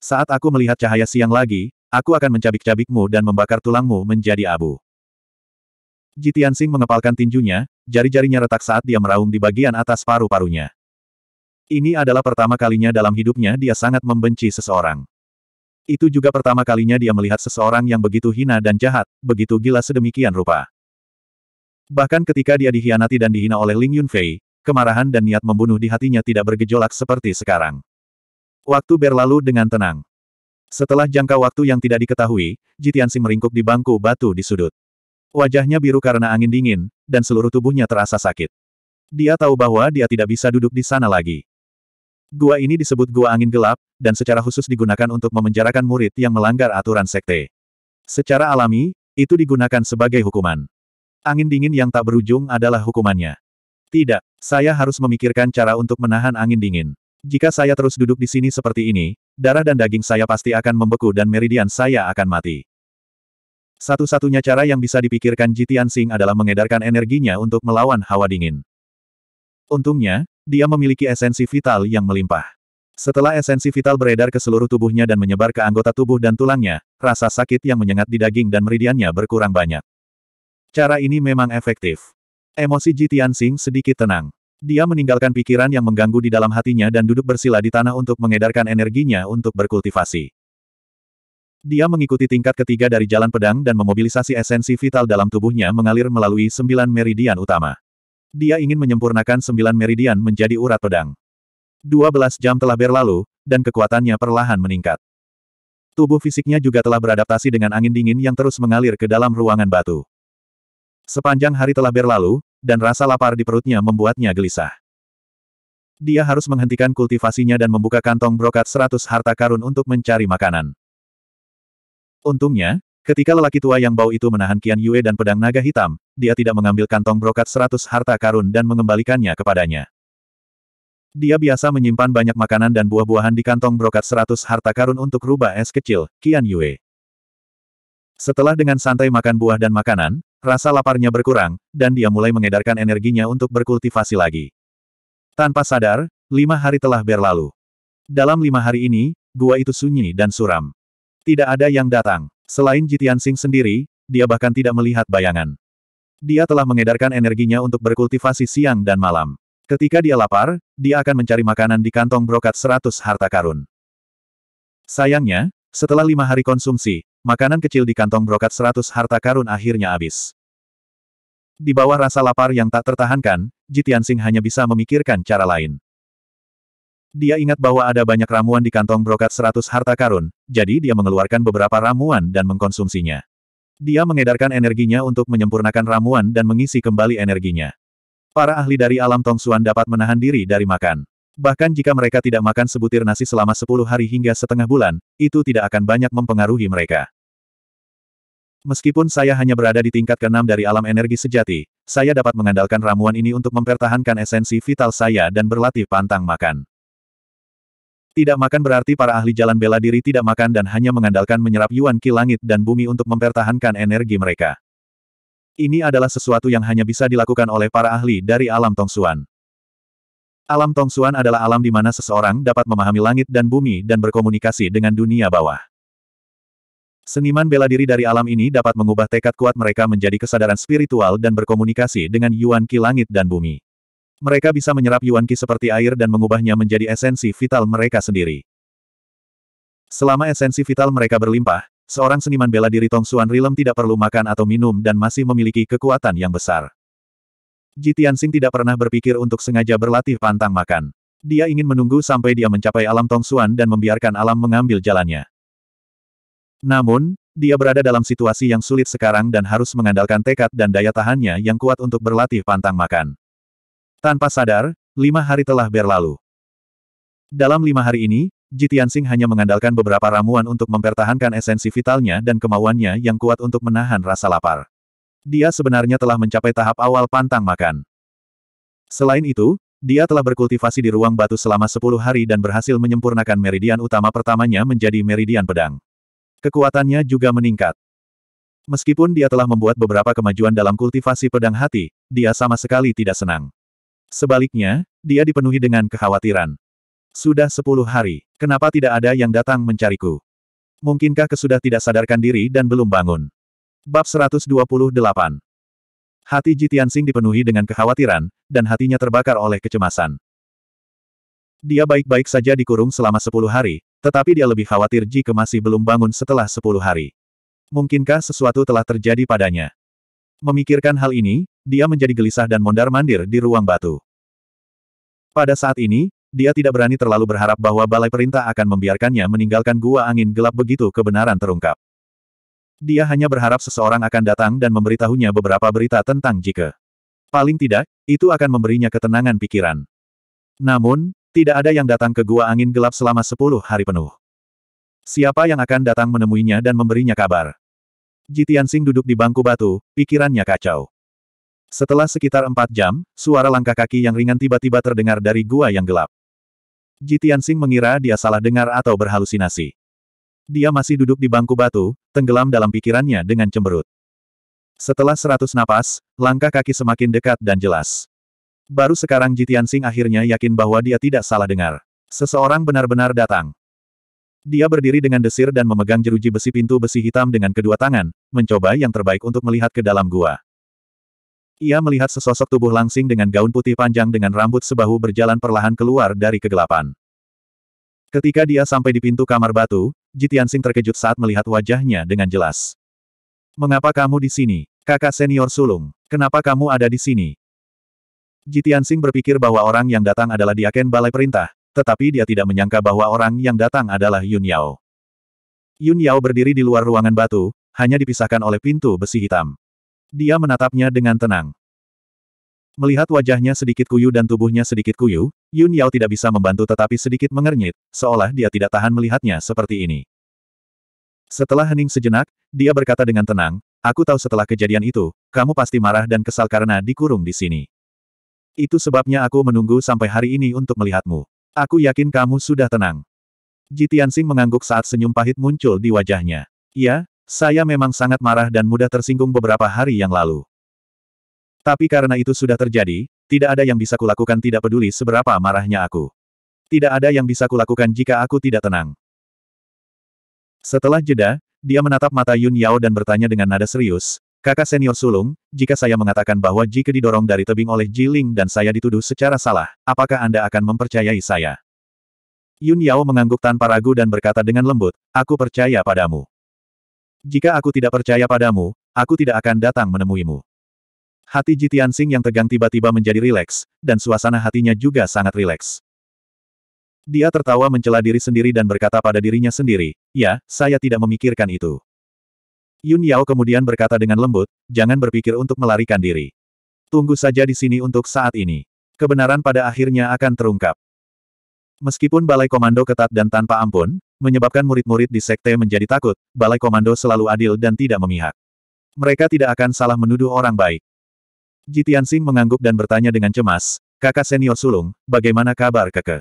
saat aku melihat cahaya siang lagi, Aku akan mencabik-cabikmu dan membakar tulangmu menjadi abu. Jitian Sing mengepalkan tinjunya, jari-jarinya retak saat dia meraung di bagian atas paru-parunya. Ini adalah pertama kalinya dalam hidupnya dia sangat membenci seseorang. Itu juga pertama kalinya dia melihat seseorang yang begitu hina dan jahat, begitu gila sedemikian rupa. Bahkan ketika dia dihianati dan dihina oleh Ling Yunfei, kemarahan dan niat membunuh di hatinya tidak bergejolak seperti sekarang. Waktu berlalu dengan tenang. Setelah jangka waktu yang tidak diketahui, Jitiansi meringkuk di bangku batu di sudut. Wajahnya biru karena angin dingin, dan seluruh tubuhnya terasa sakit. Dia tahu bahwa dia tidak bisa duduk di sana lagi. Gua ini disebut gua angin gelap, dan secara khusus digunakan untuk memenjarakan murid yang melanggar aturan sekte. Secara alami, itu digunakan sebagai hukuman. Angin dingin yang tak berujung adalah hukumannya. Tidak, saya harus memikirkan cara untuk menahan angin dingin. Jika saya terus duduk di sini seperti ini, darah dan daging saya pasti akan membeku dan meridian saya akan mati. Satu-satunya cara yang bisa dipikirkan Jitian Sing adalah mengedarkan energinya untuk melawan hawa dingin. Untungnya, dia memiliki esensi vital yang melimpah. Setelah esensi vital beredar ke seluruh tubuhnya dan menyebar ke anggota tubuh dan tulangnya, rasa sakit yang menyengat di daging dan meridiannya berkurang banyak. Cara ini memang efektif. Emosi Jitian Sing sedikit tenang. Dia meninggalkan pikiran yang mengganggu di dalam hatinya dan duduk bersila di tanah untuk mengedarkan energinya untuk berkultivasi. Dia mengikuti tingkat ketiga dari jalan pedang dan memobilisasi esensi vital dalam tubuhnya mengalir melalui sembilan meridian utama. Dia ingin menyempurnakan sembilan meridian menjadi urat pedang. 12 jam telah berlalu, dan kekuatannya perlahan meningkat. Tubuh fisiknya juga telah beradaptasi dengan angin dingin yang terus mengalir ke dalam ruangan batu. Sepanjang hari telah berlalu, dan rasa lapar di perutnya membuatnya gelisah. Dia harus menghentikan kultivasinya dan membuka kantong brokat seratus harta karun untuk mencari makanan. Untungnya, ketika lelaki tua yang bau itu menahan Kian Yue dan pedang naga hitam, dia tidak mengambil kantong brokat seratus harta karun dan mengembalikannya kepadanya. Dia biasa menyimpan banyak makanan dan buah-buahan di kantong brokat seratus harta karun untuk rubah es kecil, Kian Yue. Setelah dengan santai makan buah dan makanan, Rasa laparnya berkurang, dan dia mulai mengedarkan energinya untuk berkultivasi lagi. Tanpa sadar, lima hari telah berlalu. Dalam lima hari ini, gua itu sunyi dan suram. Tidak ada yang datang. Selain Jitian Sing sendiri, dia bahkan tidak melihat bayangan. Dia telah mengedarkan energinya untuk berkultivasi siang dan malam. Ketika dia lapar, dia akan mencari makanan di kantong brokat seratus harta karun. Sayangnya, setelah lima hari konsumsi, makanan kecil di kantong brokat seratus harta karun akhirnya habis. Di bawah rasa lapar yang tak tertahankan, Jitiansing hanya bisa memikirkan cara lain. Dia ingat bahwa ada banyak ramuan di kantong brokat seratus harta karun, jadi dia mengeluarkan beberapa ramuan dan mengkonsumsinya. Dia mengedarkan energinya untuk menyempurnakan ramuan dan mengisi kembali energinya. Para ahli dari alam Tong Suan dapat menahan diri dari makan. Bahkan jika mereka tidak makan sebutir nasi selama sepuluh hari hingga setengah bulan, itu tidak akan banyak mempengaruhi mereka. Meskipun saya hanya berada di tingkat keenam dari alam energi sejati, saya dapat mengandalkan ramuan ini untuk mempertahankan esensi vital saya dan berlatih pantang makan. Tidak makan berarti para ahli jalan bela diri tidak makan dan hanya mengandalkan menyerap yuan ki langit dan bumi untuk mempertahankan energi mereka. Ini adalah sesuatu yang hanya bisa dilakukan oleh para ahli dari alam Tongsuan. Alam Tong Suan adalah alam di mana seseorang dapat memahami langit dan bumi dan berkomunikasi dengan dunia bawah. Seniman bela diri dari alam ini dapat mengubah tekad kuat mereka menjadi kesadaran spiritual dan berkomunikasi dengan Yuan Qi langit dan bumi. Mereka bisa menyerap Yuan Qi seperti air dan mengubahnya menjadi esensi vital mereka sendiri. Selama esensi vital mereka berlimpah, seorang seniman bela diri Tong Suan Rilem tidak perlu makan atau minum dan masih memiliki kekuatan yang besar. Ji Tianxing tidak pernah berpikir untuk sengaja berlatih pantang makan. Dia ingin menunggu sampai dia mencapai alam Tong Suan dan membiarkan alam mengambil jalannya. Namun, dia berada dalam situasi yang sulit sekarang dan harus mengandalkan tekad dan daya tahannya yang kuat untuk berlatih pantang makan. Tanpa sadar, lima hari telah berlalu. Dalam lima hari ini, Ji Tianxing hanya mengandalkan beberapa ramuan untuk mempertahankan esensi vitalnya dan kemauannya yang kuat untuk menahan rasa lapar dia sebenarnya telah mencapai tahap awal pantang makan. Selain itu, dia telah berkultivasi di ruang batu selama 10 hari dan berhasil menyempurnakan meridian utama pertamanya menjadi meridian pedang. Kekuatannya juga meningkat. Meskipun dia telah membuat beberapa kemajuan dalam kultivasi pedang hati, dia sama sekali tidak senang. Sebaliknya, dia dipenuhi dengan kekhawatiran. Sudah 10 hari, kenapa tidak ada yang datang mencariku? Mungkinkah kesudah tidak sadarkan diri dan belum bangun? Bab 128 Hati Jitiansing dipenuhi dengan kekhawatiran, dan hatinya terbakar oleh kecemasan. Dia baik-baik saja dikurung selama 10 hari, tetapi dia lebih khawatir jika masih belum bangun setelah 10 hari. Mungkinkah sesuatu telah terjadi padanya? Memikirkan hal ini, dia menjadi gelisah dan mondar-mandir di ruang batu. Pada saat ini, dia tidak berani terlalu berharap bahwa balai perintah akan membiarkannya meninggalkan gua angin gelap begitu kebenaran terungkap. Dia hanya berharap seseorang akan datang dan memberitahunya beberapa berita tentang Jike. Paling tidak, itu akan memberinya ketenangan pikiran. Namun, tidak ada yang datang ke gua angin gelap selama sepuluh hari penuh. Siapa yang akan datang menemuinya dan memberinya kabar? Jitian Sing duduk di bangku batu, pikirannya kacau. Setelah sekitar empat jam, suara langkah kaki yang ringan tiba-tiba terdengar dari gua yang gelap. Jitian Sing mengira dia salah dengar atau berhalusinasi. Dia masih duduk di bangku batu, tenggelam dalam pikirannya dengan cemberut. Setelah seratus napas, langkah kaki semakin dekat dan jelas. Baru sekarang Jitian Sing akhirnya yakin bahwa dia tidak salah dengar. Seseorang benar-benar datang. Dia berdiri dengan desir dan memegang jeruji besi pintu besi hitam dengan kedua tangan, mencoba yang terbaik untuk melihat ke dalam gua. Ia melihat sesosok tubuh langsing dengan gaun putih panjang dengan rambut sebahu berjalan perlahan keluar dari kegelapan. Ketika dia sampai di pintu kamar batu, Jitiansing terkejut saat melihat wajahnya dengan jelas. Mengapa kamu di sini, kakak senior sulung? Kenapa kamu ada di sini? Jitiansing berpikir bahwa orang yang datang adalah Diaken Balai Perintah, tetapi dia tidak menyangka bahwa orang yang datang adalah Yun Yao. Yun Yao berdiri di luar ruangan batu, hanya dipisahkan oleh pintu besi hitam. Dia menatapnya dengan tenang. Melihat wajahnya sedikit kuyu dan tubuhnya sedikit kuyu, Yun Yao tidak bisa membantu tetapi sedikit mengernyit, seolah dia tidak tahan melihatnya seperti ini. Setelah hening sejenak, dia berkata dengan tenang, aku tahu setelah kejadian itu, kamu pasti marah dan kesal karena dikurung di sini. Itu sebabnya aku menunggu sampai hari ini untuk melihatmu. Aku yakin kamu sudah tenang. Jitian Sing mengangguk saat senyum pahit muncul di wajahnya. Ya, saya memang sangat marah dan mudah tersinggung beberapa hari yang lalu. Tapi karena itu sudah terjadi, tidak ada yang bisa kulakukan tidak peduli seberapa marahnya aku. Tidak ada yang bisa kulakukan jika aku tidak tenang. Setelah jeda, dia menatap mata Yun Yao dan bertanya dengan nada serius, Kakak senior sulung, jika saya mengatakan bahwa jika didorong dari tebing oleh Ji Ling dan saya dituduh secara salah, apakah Anda akan mempercayai saya? Yun Yao mengangguk tanpa ragu dan berkata dengan lembut, Aku percaya padamu. Jika aku tidak percaya padamu, aku tidak akan datang menemuimu. Hati Jitian Sing yang tegang tiba-tiba menjadi rileks, dan suasana hatinya juga sangat rileks. Dia tertawa mencela diri sendiri dan berkata pada dirinya sendiri, ya, saya tidak memikirkan itu. Yun Yao kemudian berkata dengan lembut, jangan berpikir untuk melarikan diri. Tunggu saja di sini untuk saat ini. Kebenaran pada akhirnya akan terungkap. Meskipun balai komando ketat dan tanpa ampun, menyebabkan murid-murid di sekte menjadi takut, balai komando selalu adil dan tidak memihak. Mereka tidak akan salah menuduh orang baik. Jitian Sing mengangguk dan bertanya dengan cemas, kakak senior sulung, bagaimana kabar keke?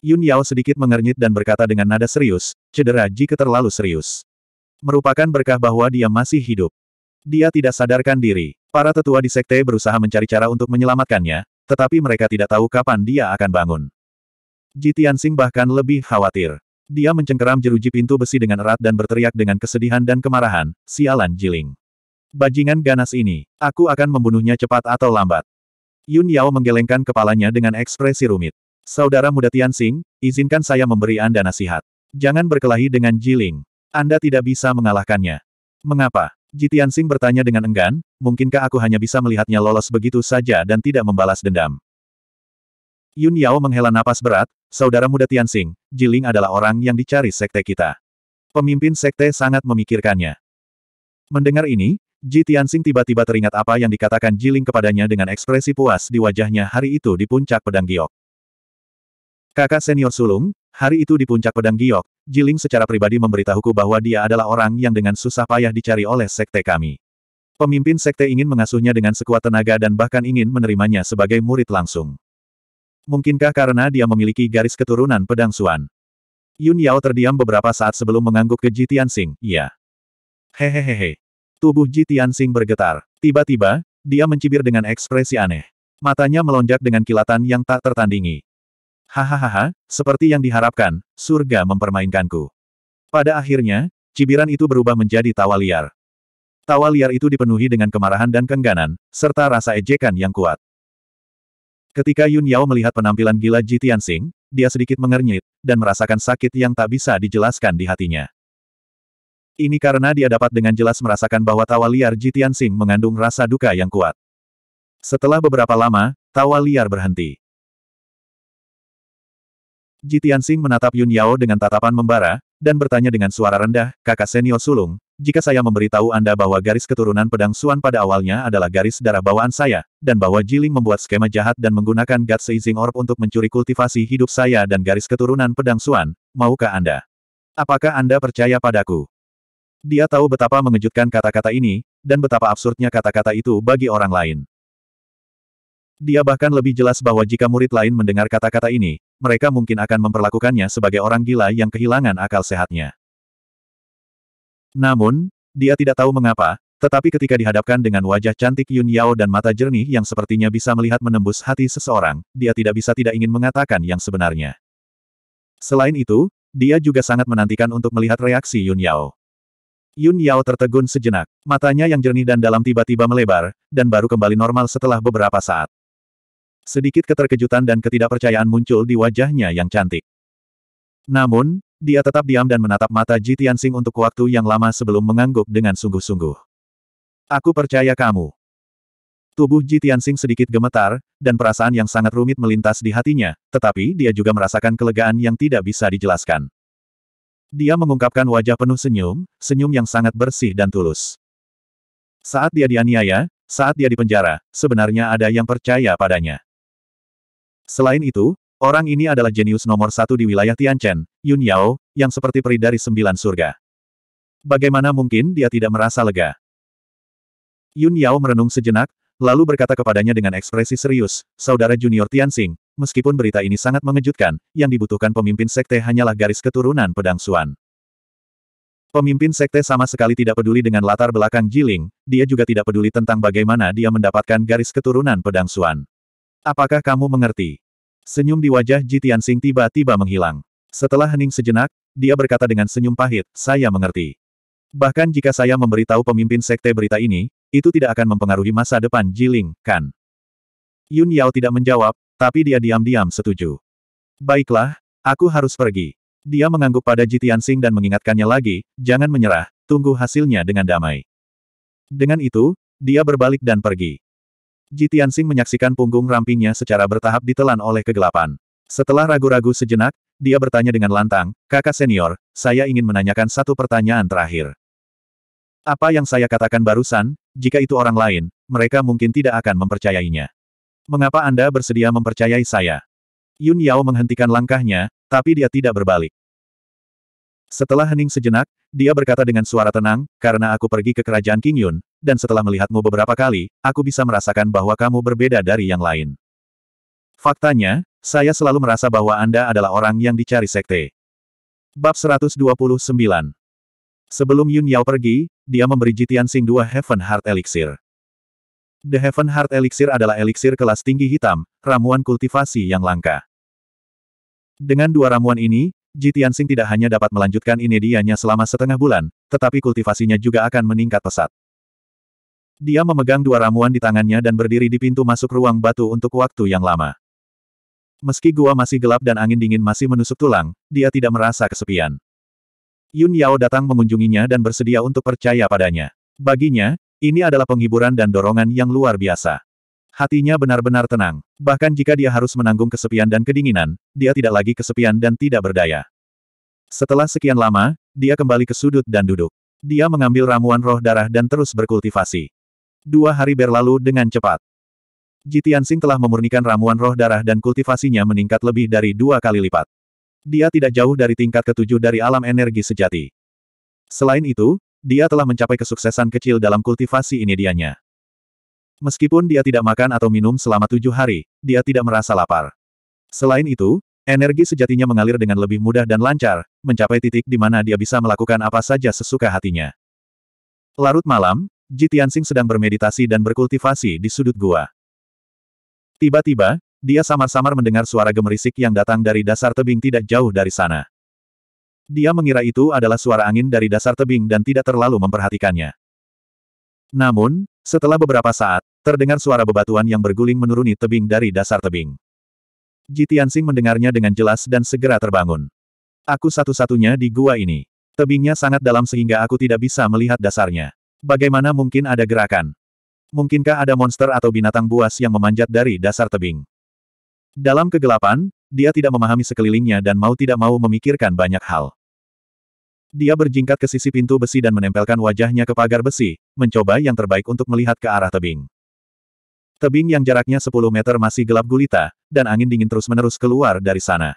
Yun Yao sedikit mengernyit dan berkata dengan nada serius, cedera jika terlalu serius. Merupakan berkah bahwa dia masih hidup. Dia tidak sadarkan diri. Para tetua di sekte berusaha mencari cara untuk menyelamatkannya, tetapi mereka tidak tahu kapan dia akan bangun. Jitian Sing bahkan lebih khawatir. Dia mencengkeram jeruji pintu besi dengan erat dan berteriak dengan kesedihan dan kemarahan, sialan Jiling. Bajingan ganas ini, aku akan membunuhnya cepat atau lambat. Yun Yao menggelengkan kepalanya dengan ekspresi rumit. Saudara muda Tianxing, izinkan saya memberi Anda nasihat. Jangan berkelahi dengan Jiling. Anda tidak bisa mengalahkannya. Mengapa? Ji Tianxing bertanya dengan enggan, mungkinkah aku hanya bisa melihatnya lolos begitu saja dan tidak membalas dendam? Yun Yao menghela napas berat, saudara muda Tianxing, Jiling adalah orang yang dicari sekte kita. Pemimpin sekte sangat memikirkannya. Mendengar ini, Ji Tianxing tiba-tiba teringat apa yang dikatakan Jiling kepadanya dengan ekspresi puas di wajahnya hari itu di puncak pedang giok. Kakak senior sulung, hari itu di puncak pedang giok, Jiling secara pribadi memberitahuku bahwa dia adalah orang yang dengan susah payah dicari oleh sekte kami. Pemimpin sekte ingin mengasuhnya dengan sekuat tenaga dan bahkan ingin menerimanya sebagai murid langsung. Mungkinkah karena dia memiliki garis keturunan pedang Suan? Yun Yao terdiam beberapa saat sebelum mengangguk ke Ji Tianxing, iya. Hehehehe, Tubuh Ji Tianxing bergetar. Tiba-tiba, dia mencibir dengan ekspresi aneh. Matanya melonjak dengan kilatan yang tak tertandingi. Hahaha, seperti yang diharapkan, surga mempermainkanku. Pada akhirnya, cibiran itu berubah menjadi tawa liar. Tawa liar itu dipenuhi dengan kemarahan dan kengganan, serta rasa ejekan yang kuat. Ketika Yun Yao melihat penampilan gila Ji Tianxing, dia sedikit mengernyit, dan merasakan sakit yang tak bisa dijelaskan di hatinya. Ini karena dia dapat dengan jelas merasakan bahwa tawa liar Jitian Sing mengandung rasa duka yang kuat. Setelah beberapa lama, tawa liar berhenti. Jitian Sing menatap Yun Yao dengan tatapan membara, dan bertanya dengan suara rendah, kakak senior sulung, jika saya memberitahu Anda bahwa garis keturunan pedang Suan pada awalnya adalah garis darah bawaan saya, dan bahwa Jiling membuat skema jahat dan menggunakan God Seizing Orb untuk mencuri kultivasi hidup saya dan garis keturunan pedang Suan, maukah Anda? Apakah Anda percaya padaku? Dia tahu betapa mengejutkan kata-kata ini, dan betapa absurdnya kata-kata itu bagi orang lain. Dia bahkan lebih jelas bahwa jika murid lain mendengar kata-kata ini, mereka mungkin akan memperlakukannya sebagai orang gila yang kehilangan akal sehatnya. Namun, dia tidak tahu mengapa, tetapi ketika dihadapkan dengan wajah cantik Yun Yao dan mata jernih yang sepertinya bisa melihat menembus hati seseorang, dia tidak bisa tidak ingin mengatakan yang sebenarnya. Selain itu, dia juga sangat menantikan untuk melihat reaksi Yun Yao. Yun Yao tertegun sejenak. Matanya yang jernih dan dalam tiba-tiba melebar, dan baru kembali normal setelah beberapa saat. Sedikit keterkejutan dan ketidakpercayaan muncul di wajahnya yang cantik. Namun, dia tetap diam dan menatap mata Ji Tianxing untuk waktu yang lama sebelum mengangguk dengan sungguh-sungguh. Aku percaya kamu. Tubuh Ji Tianxing sedikit gemetar, dan perasaan yang sangat rumit melintas di hatinya, tetapi dia juga merasakan kelegaan yang tidak bisa dijelaskan. Dia mengungkapkan wajah penuh senyum, senyum yang sangat bersih dan tulus. Saat dia dianiaya, saat dia dipenjara, sebenarnya ada yang percaya padanya. Selain itu, orang ini adalah jenius nomor satu di wilayah Tianchen, Yun Yao, yang seperti peri dari sembilan surga. Bagaimana mungkin dia tidak merasa lega? Yun Yao merenung sejenak, lalu berkata kepadanya dengan ekspresi serius, Saudara junior Tianxing, Meskipun berita ini sangat mengejutkan, yang dibutuhkan pemimpin sekte hanyalah garis keturunan pedang Suan. Pemimpin sekte sama sekali tidak peduli dengan latar belakang Jiling, dia juga tidak peduli tentang bagaimana dia mendapatkan garis keturunan pedang Suan. Apakah kamu mengerti? Senyum di wajah Ji Tianxing tiba-tiba menghilang. Setelah hening sejenak, dia berkata dengan senyum pahit, saya mengerti. Bahkan jika saya memberitahu pemimpin sekte berita ini, itu tidak akan mempengaruhi masa depan Jiling, kan? Yun Yao tidak menjawab, tapi dia diam-diam setuju. Baiklah, aku harus pergi. Dia mengangguk pada Jitian Sing dan mengingatkannya lagi, jangan menyerah, tunggu hasilnya dengan damai. Dengan itu, dia berbalik dan pergi. Jitian Sing menyaksikan punggung rampingnya secara bertahap ditelan oleh kegelapan. Setelah ragu-ragu sejenak, dia bertanya dengan lantang, kakak senior, saya ingin menanyakan satu pertanyaan terakhir. Apa yang saya katakan barusan, jika itu orang lain, mereka mungkin tidak akan mempercayainya. Mengapa Anda bersedia mempercayai saya? Yun Yao menghentikan langkahnya, tapi dia tidak berbalik. Setelah hening sejenak, dia berkata dengan suara tenang, karena aku pergi ke kerajaan King Yun, dan setelah melihatmu beberapa kali, aku bisa merasakan bahwa kamu berbeda dari yang lain. Faktanya, saya selalu merasa bahwa Anda adalah orang yang dicari sekte. Bab 129 Sebelum Yun Yao pergi, dia memberi Jitian Sing dua Heaven Heart Elixir. The Heaven Heart Elixir adalah elixir kelas tinggi hitam, ramuan kultivasi yang langka. Dengan dua ramuan ini, Jitiansing tidak hanya dapat melanjutkan inedianya selama setengah bulan, tetapi kultivasinya juga akan meningkat pesat. Dia memegang dua ramuan di tangannya dan berdiri di pintu masuk ruang batu untuk waktu yang lama. Meski gua masih gelap dan angin dingin masih menusuk tulang, dia tidak merasa kesepian. Yun Yao datang mengunjunginya dan bersedia untuk percaya padanya. Baginya, ini adalah penghiburan dan dorongan yang luar biasa. Hatinya benar-benar tenang. Bahkan jika dia harus menanggung kesepian dan kedinginan, dia tidak lagi kesepian dan tidak berdaya. Setelah sekian lama, dia kembali ke sudut dan duduk. Dia mengambil ramuan roh darah dan terus berkultivasi. Dua hari berlalu dengan cepat. Jitiansing telah memurnikan ramuan roh darah dan kultivasinya meningkat lebih dari dua kali lipat. Dia tidak jauh dari tingkat ketujuh dari alam energi sejati. Selain itu, dia telah mencapai kesuksesan kecil dalam kultivasi ini dianya. Meskipun dia tidak makan atau minum selama tujuh hari, dia tidak merasa lapar. Selain itu, energi sejatinya mengalir dengan lebih mudah dan lancar, mencapai titik di mana dia bisa melakukan apa saja sesuka hatinya. Larut malam, Ji Tianxing sedang bermeditasi dan berkultivasi di sudut gua. Tiba-tiba, dia samar-samar mendengar suara gemerisik yang datang dari dasar tebing tidak jauh dari sana. Dia mengira itu adalah suara angin dari dasar tebing dan tidak terlalu memperhatikannya. Namun, setelah beberapa saat, terdengar suara bebatuan yang berguling menuruni tebing dari dasar tebing. Jitiansing mendengarnya dengan jelas dan segera terbangun. Aku satu-satunya di gua ini. Tebingnya sangat dalam sehingga aku tidak bisa melihat dasarnya. Bagaimana mungkin ada gerakan? Mungkinkah ada monster atau binatang buas yang memanjat dari dasar tebing? Dalam kegelapan, dia tidak memahami sekelilingnya dan mau tidak mau memikirkan banyak hal. Dia berjingkat ke sisi pintu besi dan menempelkan wajahnya ke pagar besi, mencoba yang terbaik untuk melihat ke arah tebing. Tebing yang jaraknya 10 meter masih gelap gulita, dan angin dingin terus-menerus keluar dari sana.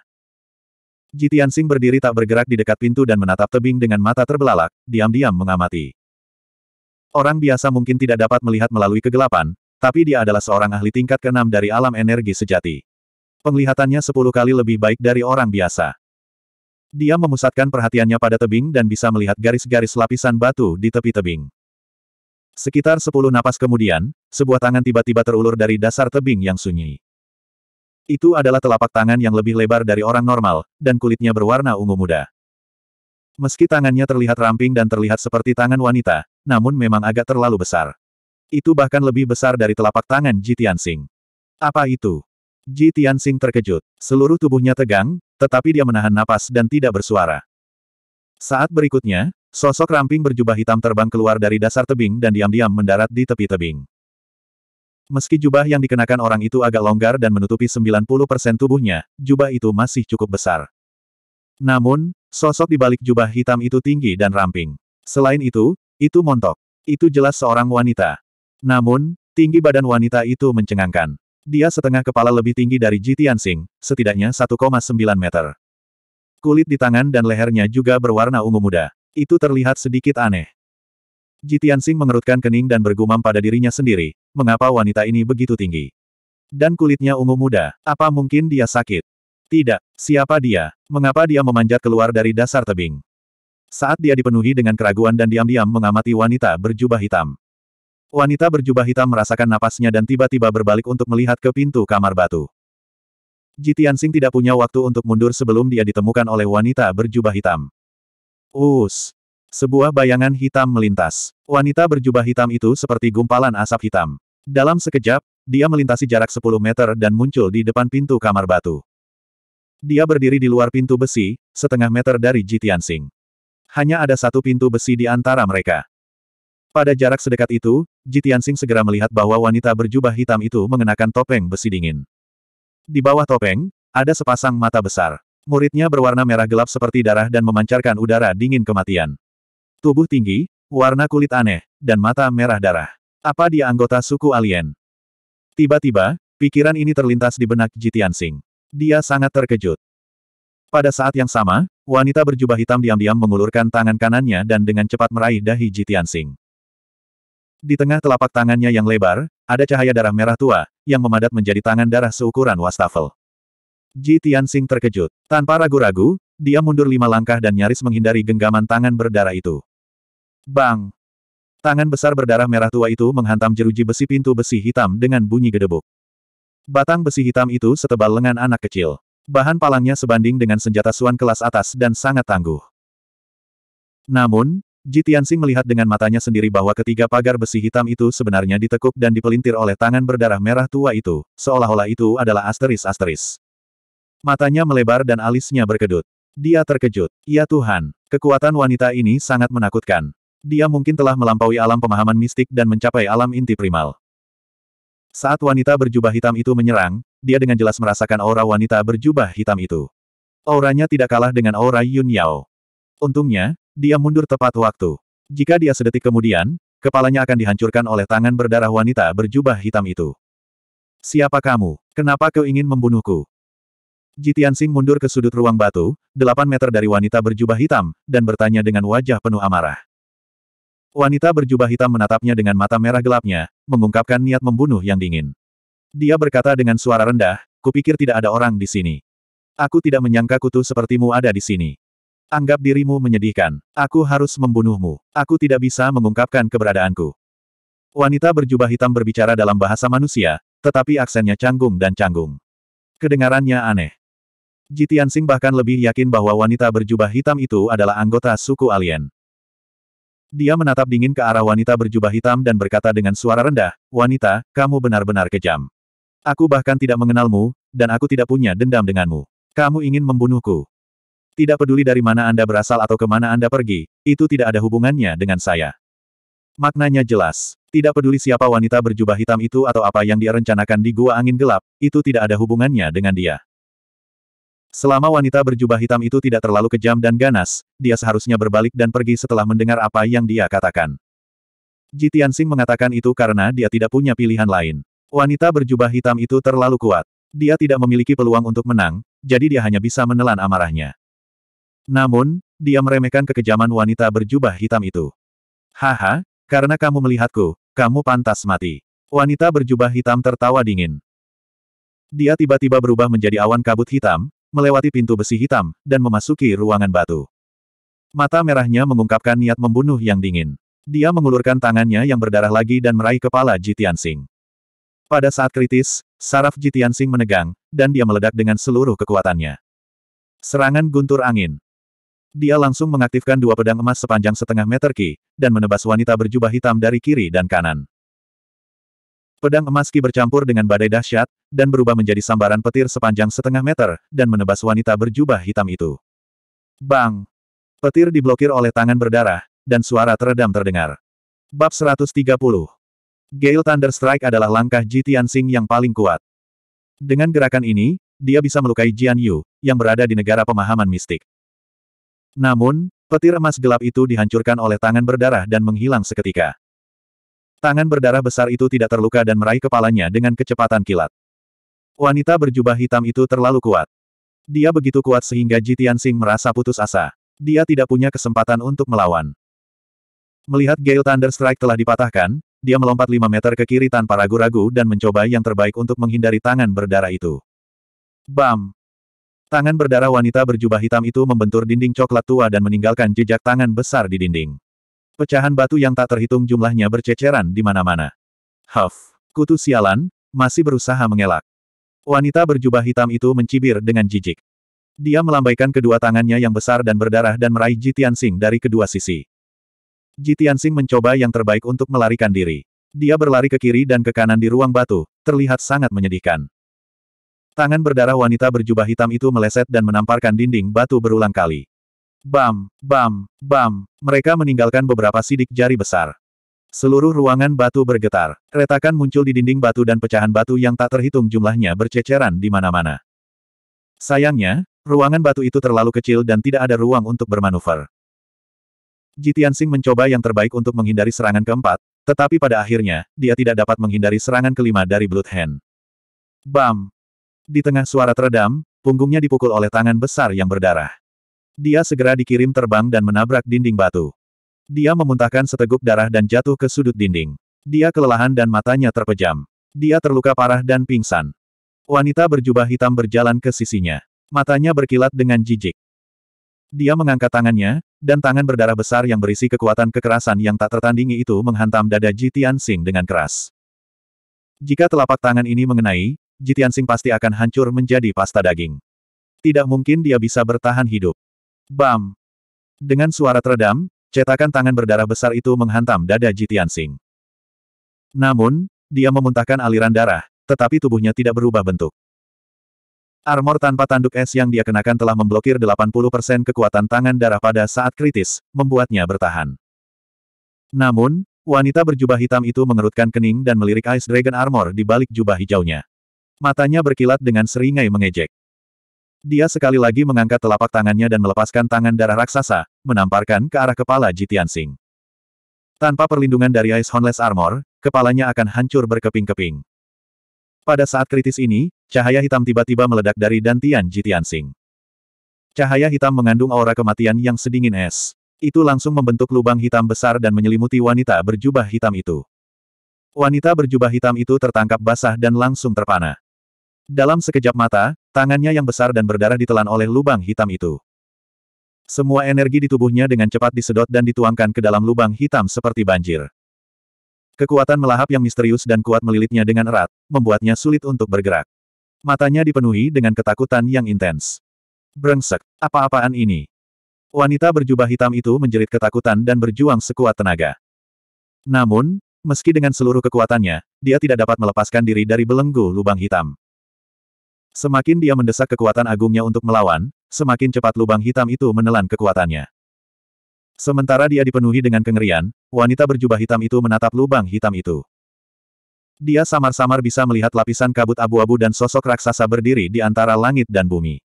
Jitian Sing berdiri tak bergerak di dekat pintu dan menatap tebing dengan mata terbelalak, diam-diam mengamati. Orang biasa mungkin tidak dapat melihat melalui kegelapan, tapi dia adalah seorang ahli tingkat keenam dari alam energi sejati. Penglihatannya sepuluh kali lebih baik dari orang biasa. Dia memusatkan perhatiannya pada tebing dan bisa melihat garis-garis lapisan batu di tepi tebing. Sekitar sepuluh napas kemudian, sebuah tangan tiba-tiba terulur dari dasar tebing yang sunyi. Itu adalah telapak tangan yang lebih lebar dari orang normal, dan kulitnya berwarna ungu muda. Meski tangannya terlihat ramping dan terlihat seperti tangan wanita, namun memang agak terlalu besar. Itu bahkan lebih besar dari telapak tangan Jitian Sing. Apa itu? Ji Tianxing terkejut. Seluruh tubuhnya tegang, tetapi dia menahan napas dan tidak bersuara. Saat berikutnya, sosok ramping berjubah hitam terbang keluar dari dasar tebing dan diam-diam mendarat di tepi tebing. Meski jubah yang dikenakan orang itu agak longgar dan menutupi 90% tubuhnya, jubah itu masih cukup besar. Namun, sosok di balik jubah hitam itu tinggi dan ramping. Selain itu, itu montok. Itu jelas seorang wanita. Namun, tinggi badan wanita itu mencengangkan. Dia setengah kepala lebih tinggi dari Ji Tianxing, setidaknya 1,9 meter. Kulit di tangan dan lehernya juga berwarna ungu muda. Itu terlihat sedikit aneh. Ji Tianxing mengerutkan kening dan bergumam pada dirinya sendiri, mengapa wanita ini begitu tinggi. Dan kulitnya ungu muda, apa mungkin dia sakit? Tidak, siapa dia? Mengapa dia memanjat keluar dari dasar tebing? Saat dia dipenuhi dengan keraguan dan diam-diam mengamati wanita berjubah hitam. Wanita berjubah hitam merasakan napasnya dan tiba-tiba berbalik untuk melihat ke pintu kamar batu. Jitiansing tidak punya waktu untuk mundur sebelum dia ditemukan oleh wanita berjubah hitam. Us! Sebuah bayangan hitam melintas. Wanita berjubah hitam itu seperti gumpalan asap hitam. Dalam sekejap, dia melintasi jarak 10 meter dan muncul di depan pintu kamar batu. Dia berdiri di luar pintu besi, setengah meter dari Jitiansing. Hanya ada satu pintu besi di antara mereka. Pada jarak sedekat itu, Jitiansing segera melihat bahwa wanita berjubah hitam itu mengenakan topeng besi dingin. Di bawah topeng, ada sepasang mata besar. Muridnya berwarna merah gelap seperti darah dan memancarkan udara dingin kematian. Tubuh tinggi, warna kulit aneh, dan mata merah darah. Apa dia anggota suku alien? Tiba-tiba, pikiran ini terlintas di benak Jitian Sing. Dia sangat terkejut. Pada saat yang sama, wanita berjubah hitam diam-diam mengulurkan tangan kanannya dan dengan cepat meraih dahi Jitian Sing. Di tengah telapak tangannya yang lebar, ada cahaya darah merah tua, yang memadat menjadi tangan darah seukuran wastafel. Ji Tianxing terkejut. Tanpa ragu-ragu, dia mundur lima langkah dan nyaris menghindari genggaman tangan berdarah itu. Bang! Tangan besar berdarah merah tua itu menghantam jeruji besi pintu besi hitam dengan bunyi gedebuk. Batang besi hitam itu setebal lengan anak kecil. Bahan palangnya sebanding dengan senjata suan kelas atas dan sangat tangguh. Namun, Ji Tianxing melihat dengan matanya sendiri bahwa ketiga pagar besi hitam itu sebenarnya ditekuk dan dipelintir oleh tangan berdarah merah tua itu, seolah-olah itu adalah asteris-asteris. Matanya melebar dan alisnya berkedut. Dia terkejut. Ya Tuhan, kekuatan wanita ini sangat menakutkan. Dia mungkin telah melampaui alam pemahaman mistik dan mencapai alam inti primal. Saat wanita berjubah hitam itu menyerang, dia dengan jelas merasakan aura wanita berjubah hitam itu. Auranya tidak kalah dengan aura Yun Yao. Untungnya, dia mundur tepat waktu. Jika dia sedetik kemudian, kepalanya akan dihancurkan oleh tangan berdarah wanita berjubah hitam itu. Siapa kamu? Kenapa kau ingin membunuhku? Jitian Sing mundur ke sudut ruang batu, delapan meter dari wanita berjubah hitam, dan bertanya dengan wajah penuh amarah. Wanita berjubah hitam menatapnya dengan mata merah gelapnya, mengungkapkan niat membunuh yang dingin. Dia berkata dengan suara rendah, kupikir tidak ada orang di sini. Aku tidak menyangka kutu sepertimu ada di sini. Anggap dirimu menyedihkan. Aku harus membunuhmu. Aku tidak bisa mengungkapkan keberadaanku. Wanita berjubah hitam berbicara dalam bahasa manusia, tetapi aksennya canggung dan canggung. Kedengarannya aneh. Jitian Sing bahkan lebih yakin bahwa wanita berjubah hitam itu adalah anggota suku alien. Dia menatap dingin ke arah wanita berjubah hitam dan berkata dengan suara rendah, Wanita, kamu benar-benar kejam. Aku bahkan tidak mengenalmu, dan aku tidak punya dendam denganmu. Kamu ingin membunuhku. Tidak peduli dari mana Anda berasal atau kemana Anda pergi, itu tidak ada hubungannya dengan saya. Maknanya jelas. Tidak peduli siapa wanita berjubah hitam itu atau apa yang dia rencanakan di gua angin gelap, itu tidak ada hubungannya dengan dia. Selama wanita berjubah hitam itu tidak terlalu kejam dan ganas, dia seharusnya berbalik dan pergi setelah mendengar apa yang dia katakan. Jitian mengatakan itu karena dia tidak punya pilihan lain. Wanita berjubah hitam itu terlalu kuat. Dia tidak memiliki peluang untuk menang, jadi dia hanya bisa menelan amarahnya. Namun, dia meremehkan kekejaman wanita berjubah hitam itu. Haha, karena kamu melihatku, kamu pantas mati. Wanita berjubah hitam tertawa dingin. Dia tiba-tiba berubah menjadi awan kabut hitam, melewati pintu besi hitam, dan memasuki ruangan batu. Mata merahnya mengungkapkan niat membunuh yang dingin. Dia mengulurkan tangannya yang berdarah lagi dan meraih kepala Jitian Sing. Pada saat kritis, saraf Jitian Sing menegang, dan dia meledak dengan seluruh kekuatannya. Serangan guntur angin dia langsung mengaktifkan dua pedang emas sepanjang setengah meter Ki, dan menebas wanita berjubah hitam dari kiri dan kanan. Pedang emas Ki bercampur dengan badai dahsyat, dan berubah menjadi sambaran petir sepanjang setengah meter, dan menebas wanita berjubah hitam itu. Bang! Petir diblokir oleh tangan berdarah, dan suara teredam terdengar. Bab 130 Gale Thunder Strike adalah langkah Ji Tianxing yang paling kuat. Dengan gerakan ini, dia bisa melukai Jian Yu, yang berada di negara pemahaman mistik. Namun, petir emas gelap itu dihancurkan oleh tangan berdarah dan menghilang seketika. Tangan berdarah besar itu tidak terluka dan meraih kepalanya dengan kecepatan kilat. Wanita berjubah hitam itu terlalu kuat. Dia begitu kuat sehingga Jitian Tianxing merasa putus asa. Dia tidak punya kesempatan untuk melawan. Melihat Gale Thunder Strike telah dipatahkan, dia melompat 5 meter ke kiri tanpa ragu-ragu dan mencoba yang terbaik untuk menghindari tangan berdarah itu. Bam! Tangan berdarah wanita berjubah hitam itu membentur dinding coklat tua dan meninggalkan jejak tangan besar di dinding. Pecahan batu yang tak terhitung jumlahnya berceceran di mana-mana. Huff, kutu sialan, masih berusaha mengelak. Wanita berjubah hitam itu mencibir dengan jijik. Dia melambaikan kedua tangannya yang besar dan berdarah dan meraih Jitian Sing dari kedua sisi. Jitian Sing mencoba yang terbaik untuk melarikan diri. Dia berlari ke kiri dan ke kanan di ruang batu, terlihat sangat menyedihkan. Tangan berdarah wanita berjubah hitam itu meleset dan menamparkan dinding batu berulang kali. Bam, bam, bam, mereka meninggalkan beberapa sidik jari besar. Seluruh ruangan batu bergetar. Retakan muncul di dinding batu dan pecahan batu yang tak terhitung jumlahnya berceceran di mana-mana. Sayangnya, ruangan batu itu terlalu kecil dan tidak ada ruang untuk bermanuver. Jitian Jitiansing mencoba yang terbaik untuk menghindari serangan keempat, tetapi pada akhirnya, dia tidak dapat menghindari serangan kelima dari Blood Hand. Bam, di tengah suara teredam, punggungnya dipukul oleh tangan besar yang berdarah. Dia segera dikirim terbang dan menabrak dinding batu. Dia memuntahkan seteguk darah dan jatuh ke sudut dinding. Dia kelelahan dan matanya terpejam. Dia terluka parah dan pingsan. Wanita berjubah hitam berjalan ke sisinya. Matanya berkilat dengan jijik. Dia mengangkat tangannya, dan tangan berdarah besar yang berisi kekuatan kekerasan yang tak tertandingi itu menghantam dada Ji Tianxing dengan keras. Jika telapak tangan ini mengenai, Jitiansing pasti akan hancur menjadi pasta daging. Tidak mungkin dia bisa bertahan hidup. Bam! Dengan suara teredam, cetakan tangan berdarah besar itu menghantam dada Jitiansing. Namun, dia memuntahkan aliran darah, tetapi tubuhnya tidak berubah bentuk. Armor tanpa tanduk es yang dia kenakan telah memblokir 80% kekuatan tangan darah pada saat kritis, membuatnya bertahan. Namun, wanita berjubah hitam itu mengerutkan kening dan melirik Ice Dragon Armor di balik jubah hijaunya. Matanya berkilat dengan seringai mengejek. Dia sekali lagi mengangkat telapak tangannya dan melepaskan tangan darah raksasa, menamparkan ke arah kepala Jitian Sing. Tanpa perlindungan dari Ice Honless Armor, kepalanya akan hancur berkeping-keping. Pada saat kritis ini, cahaya hitam tiba-tiba meledak dari dantian Jitian Sing. Cahaya hitam mengandung aura kematian yang sedingin es. Itu langsung membentuk lubang hitam besar dan menyelimuti wanita berjubah hitam itu. Wanita berjubah hitam itu tertangkap basah dan langsung terpana. Dalam sekejap mata, tangannya yang besar dan berdarah ditelan oleh lubang hitam itu. Semua energi di tubuhnya dengan cepat disedot dan dituangkan ke dalam lubang hitam seperti banjir. Kekuatan melahap yang misterius dan kuat melilitnya dengan erat, membuatnya sulit untuk bergerak. Matanya dipenuhi dengan ketakutan yang intens. Brengsek, apa-apaan ini? Wanita berjubah hitam itu menjerit ketakutan dan berjuang sekuat tenaga. Namun, meski dengan seluruh kekuatannya, dia tidak dapat melepaskan diri dari belenggu lubang hitam. Semakin dia mendesak kekuatan agungnya untuk melawan, semakin cepat lubang hitam itu menelan kekuatannya. Sementara dia dipenuhi dengan kengerian, wanita berjubah hitam itu menatap lubang hitam itu. Dia samar-samar bisa melihat lapisan kabut abu-abu dan sosok raksasa berdiri di antara langit dan bumi.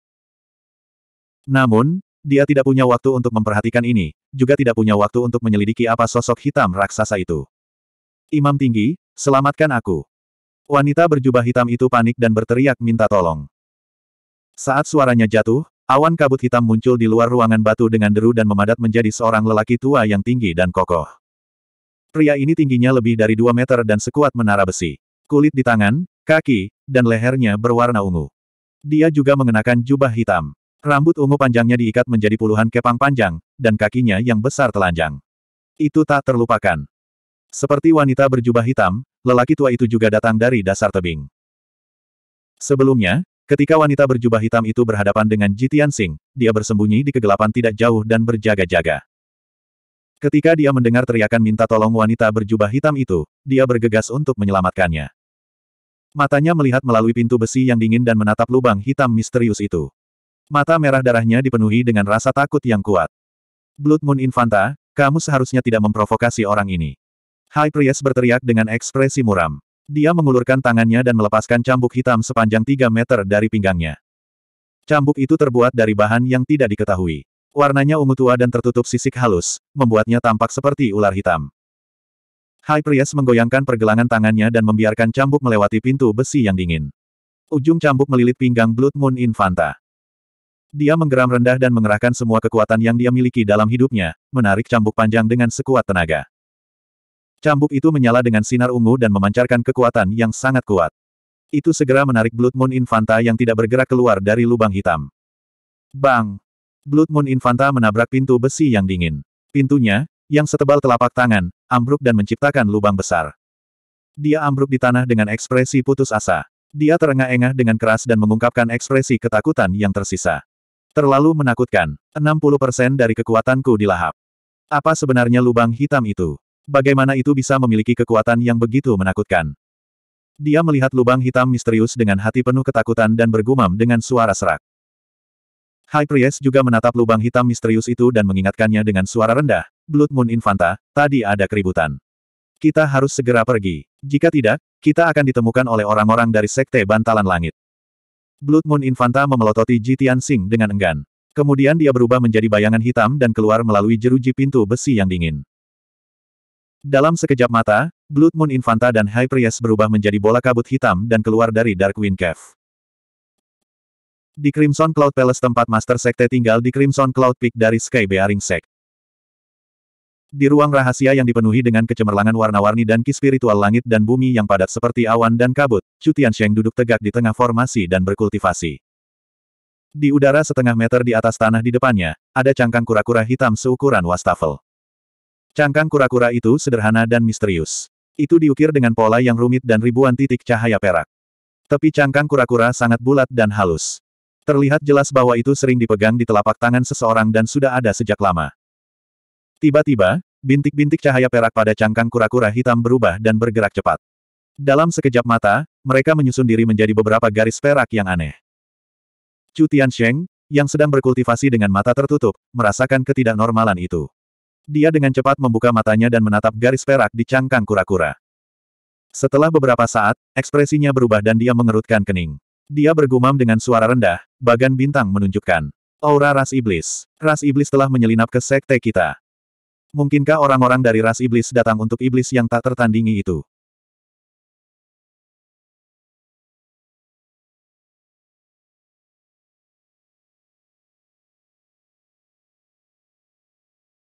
Namun, dia tidak punya waktu untuk memperhatikan ini, juga tidak punya waktu untuk menyelidiki apa sosok hitam raksasa itu. Imam tinggi, selamatkan aku. Wanita berjubah hitam itu panik dan berteriak minta tolong. Saat suaranya jatuh, awan kabut hitam muncul di luar ruangan batu dengan deru dan memadat menjadi seorang lelaki tua yang tinggi dan kokoh. Pria ini tingginya lebih dari 2 meter dan sekuat menara besi. Kulit di tangan, kaki, dan lehernya berwarna ungu. Dia juga mengenakan jubah hitam. Rambut ungu panjangnya diikat menjadi puluhan kepang panjang, dan kakinya yang besar telanjang. Itu tak terlupakan. Seperti wanita berjubah hitam, lelaki tua itu juga datang dari dasar tebing. Sebelumnya, ketika wanita berjubah hitam itu berhadapan dengan Jitian Tianxing, dia bersembunyi di kegelapan tidak jauh dan berjaga-jaga. Ketika dia mendengar teriakan minta tolong wanita berjubah hitam itu, dia bergegas untuk menyelamatkannya. Matanya melihat melalui pintu besi yang dingin dan menatap lubang hitam misterius itu. Mata merah darahnya dipenuhi dengan rasa takut yang kuat. Blood Moon Infanta, kamu seharusnya tidak memprovokasi orang ini. High Priest berteriak dengan ekspresi muram. Dia mengulurkan tangannya dan melepaskan cambuk hitam sepanjang 3 meter dari pinggangnya. Cambuk itu terbuat dari bahan yang tidak diketahui. Warnanya ungu tua dan tertutup sisik halus, membuatnya tampak seperti ular hitam. High Priest menggoyangkan pergelangan tangannya dan membiarkan cambuk melewati pintu besi yang dingin. Ujung cambuk melilit pinggang Blood Moon Infanta. Dia menggeram rendah dan mengerahkan semua kekuatan yang dia miliki dalam hidupnya, menarik cambuk panjang dengan sekuat tenaga. Cambuk itu menyala dengan sinar ungu dan memancarkan kekuatan yang sangat kuat. Itu segera menarik Blood Moon Infanta yang tidak bergerak keluar dari lubang hitam. Bang! Blood Moon Infanta menabrak pintu besi yang dingin. Pintunya, yang setebal telapak tangan, ambruk dan menciptakan lubang besar. Dia ambruk di tanah dengan ekspresi putus asa. Dia terengah-engah dengan keras dan mengungkapkan ekspresi ketakutan yang tersisa. Terlalu menakutkan. 60% dari kekuatanku dilahap. Apa sebenarnya lubang hitam itu? Bagaimana itu bisa memiliki kekuatan yang begitu menakutkan? Dia melihat lubang hitam misterius dengan hati penuh ketakutan dan bergumam dengan suara serak. High Priest juga menatap lubang hitam misterius itu dan mengingatkannya dengan suara rendah, Blood Moon Infanta, tadi ada keributan. Kita harus segera pergi. Jika tidak, kita akan ditemukan oleh orang-orang dari Sekte Bantalan Langit. Blood Moon Infanta memelototi Jitian Sing dengan enggan. Kemudian dia berubah menjadi bayangan hitam dan keluar melalui jeruji pintu besi yang dingin. Dalam sekejap mata, Blood Moon Infanta dan High Priest berubah menjadi bola kabut hitam dan keluar dari Darkwing Cave. Di Crimson Cloud Palace tempat Master Sekte tinggal di Crimson Cloud Peak dari Sky Bearing Sect. Di ruang rahasia yang dipenuhi dengan kecemerlangan warna-warni dan ki spiritual langit dan bumi yang padat seperti awan dan kabut, Chu Sheng duduk tegak di tengah formasi dan berkultivasi. Di udara setengah meter di atas tanah di depannya, ada cangkang kura-kura hitam seukuran wastafel. Cangkang kura-kura itu sederhana dan misterius. Itu diukir dengan pola yang rumit dan ribuan titik cahaya perak. Tepi cangkang kura-kura sangat bulat dan halus. Terlihat jelas bahwa itu sering dipegang di telapak tangan seseorang dan sudah ada sejak lama. Tiba-tiba, bintik-bintik cahaya perak pada cangkang kura-kura hitam berubah dan bergerak cepat. Dalam sekejap mata, mereka menyusun diri menjadi beberapa garis perak yang aneh. Cutian Sheng, yang sedang berkultivasi dengan mata tertutup, merasakan ketidaknormalan itu. Dia dengan cepat membuka matanya dan menatap garis perak di cangkang kura-kura. Setelah beberapa saat, ekspresinya berubah dan dia mengerutkan kening. Dia bergumam dengan suara rendah, bagan bintang menunjukkan. Aura ras iblis. Ras iblis telah menyelinap ke sekte kita. Mungkinkah orang-orang dari ras iblis datang untuk iblis yang tak tertandingi itu?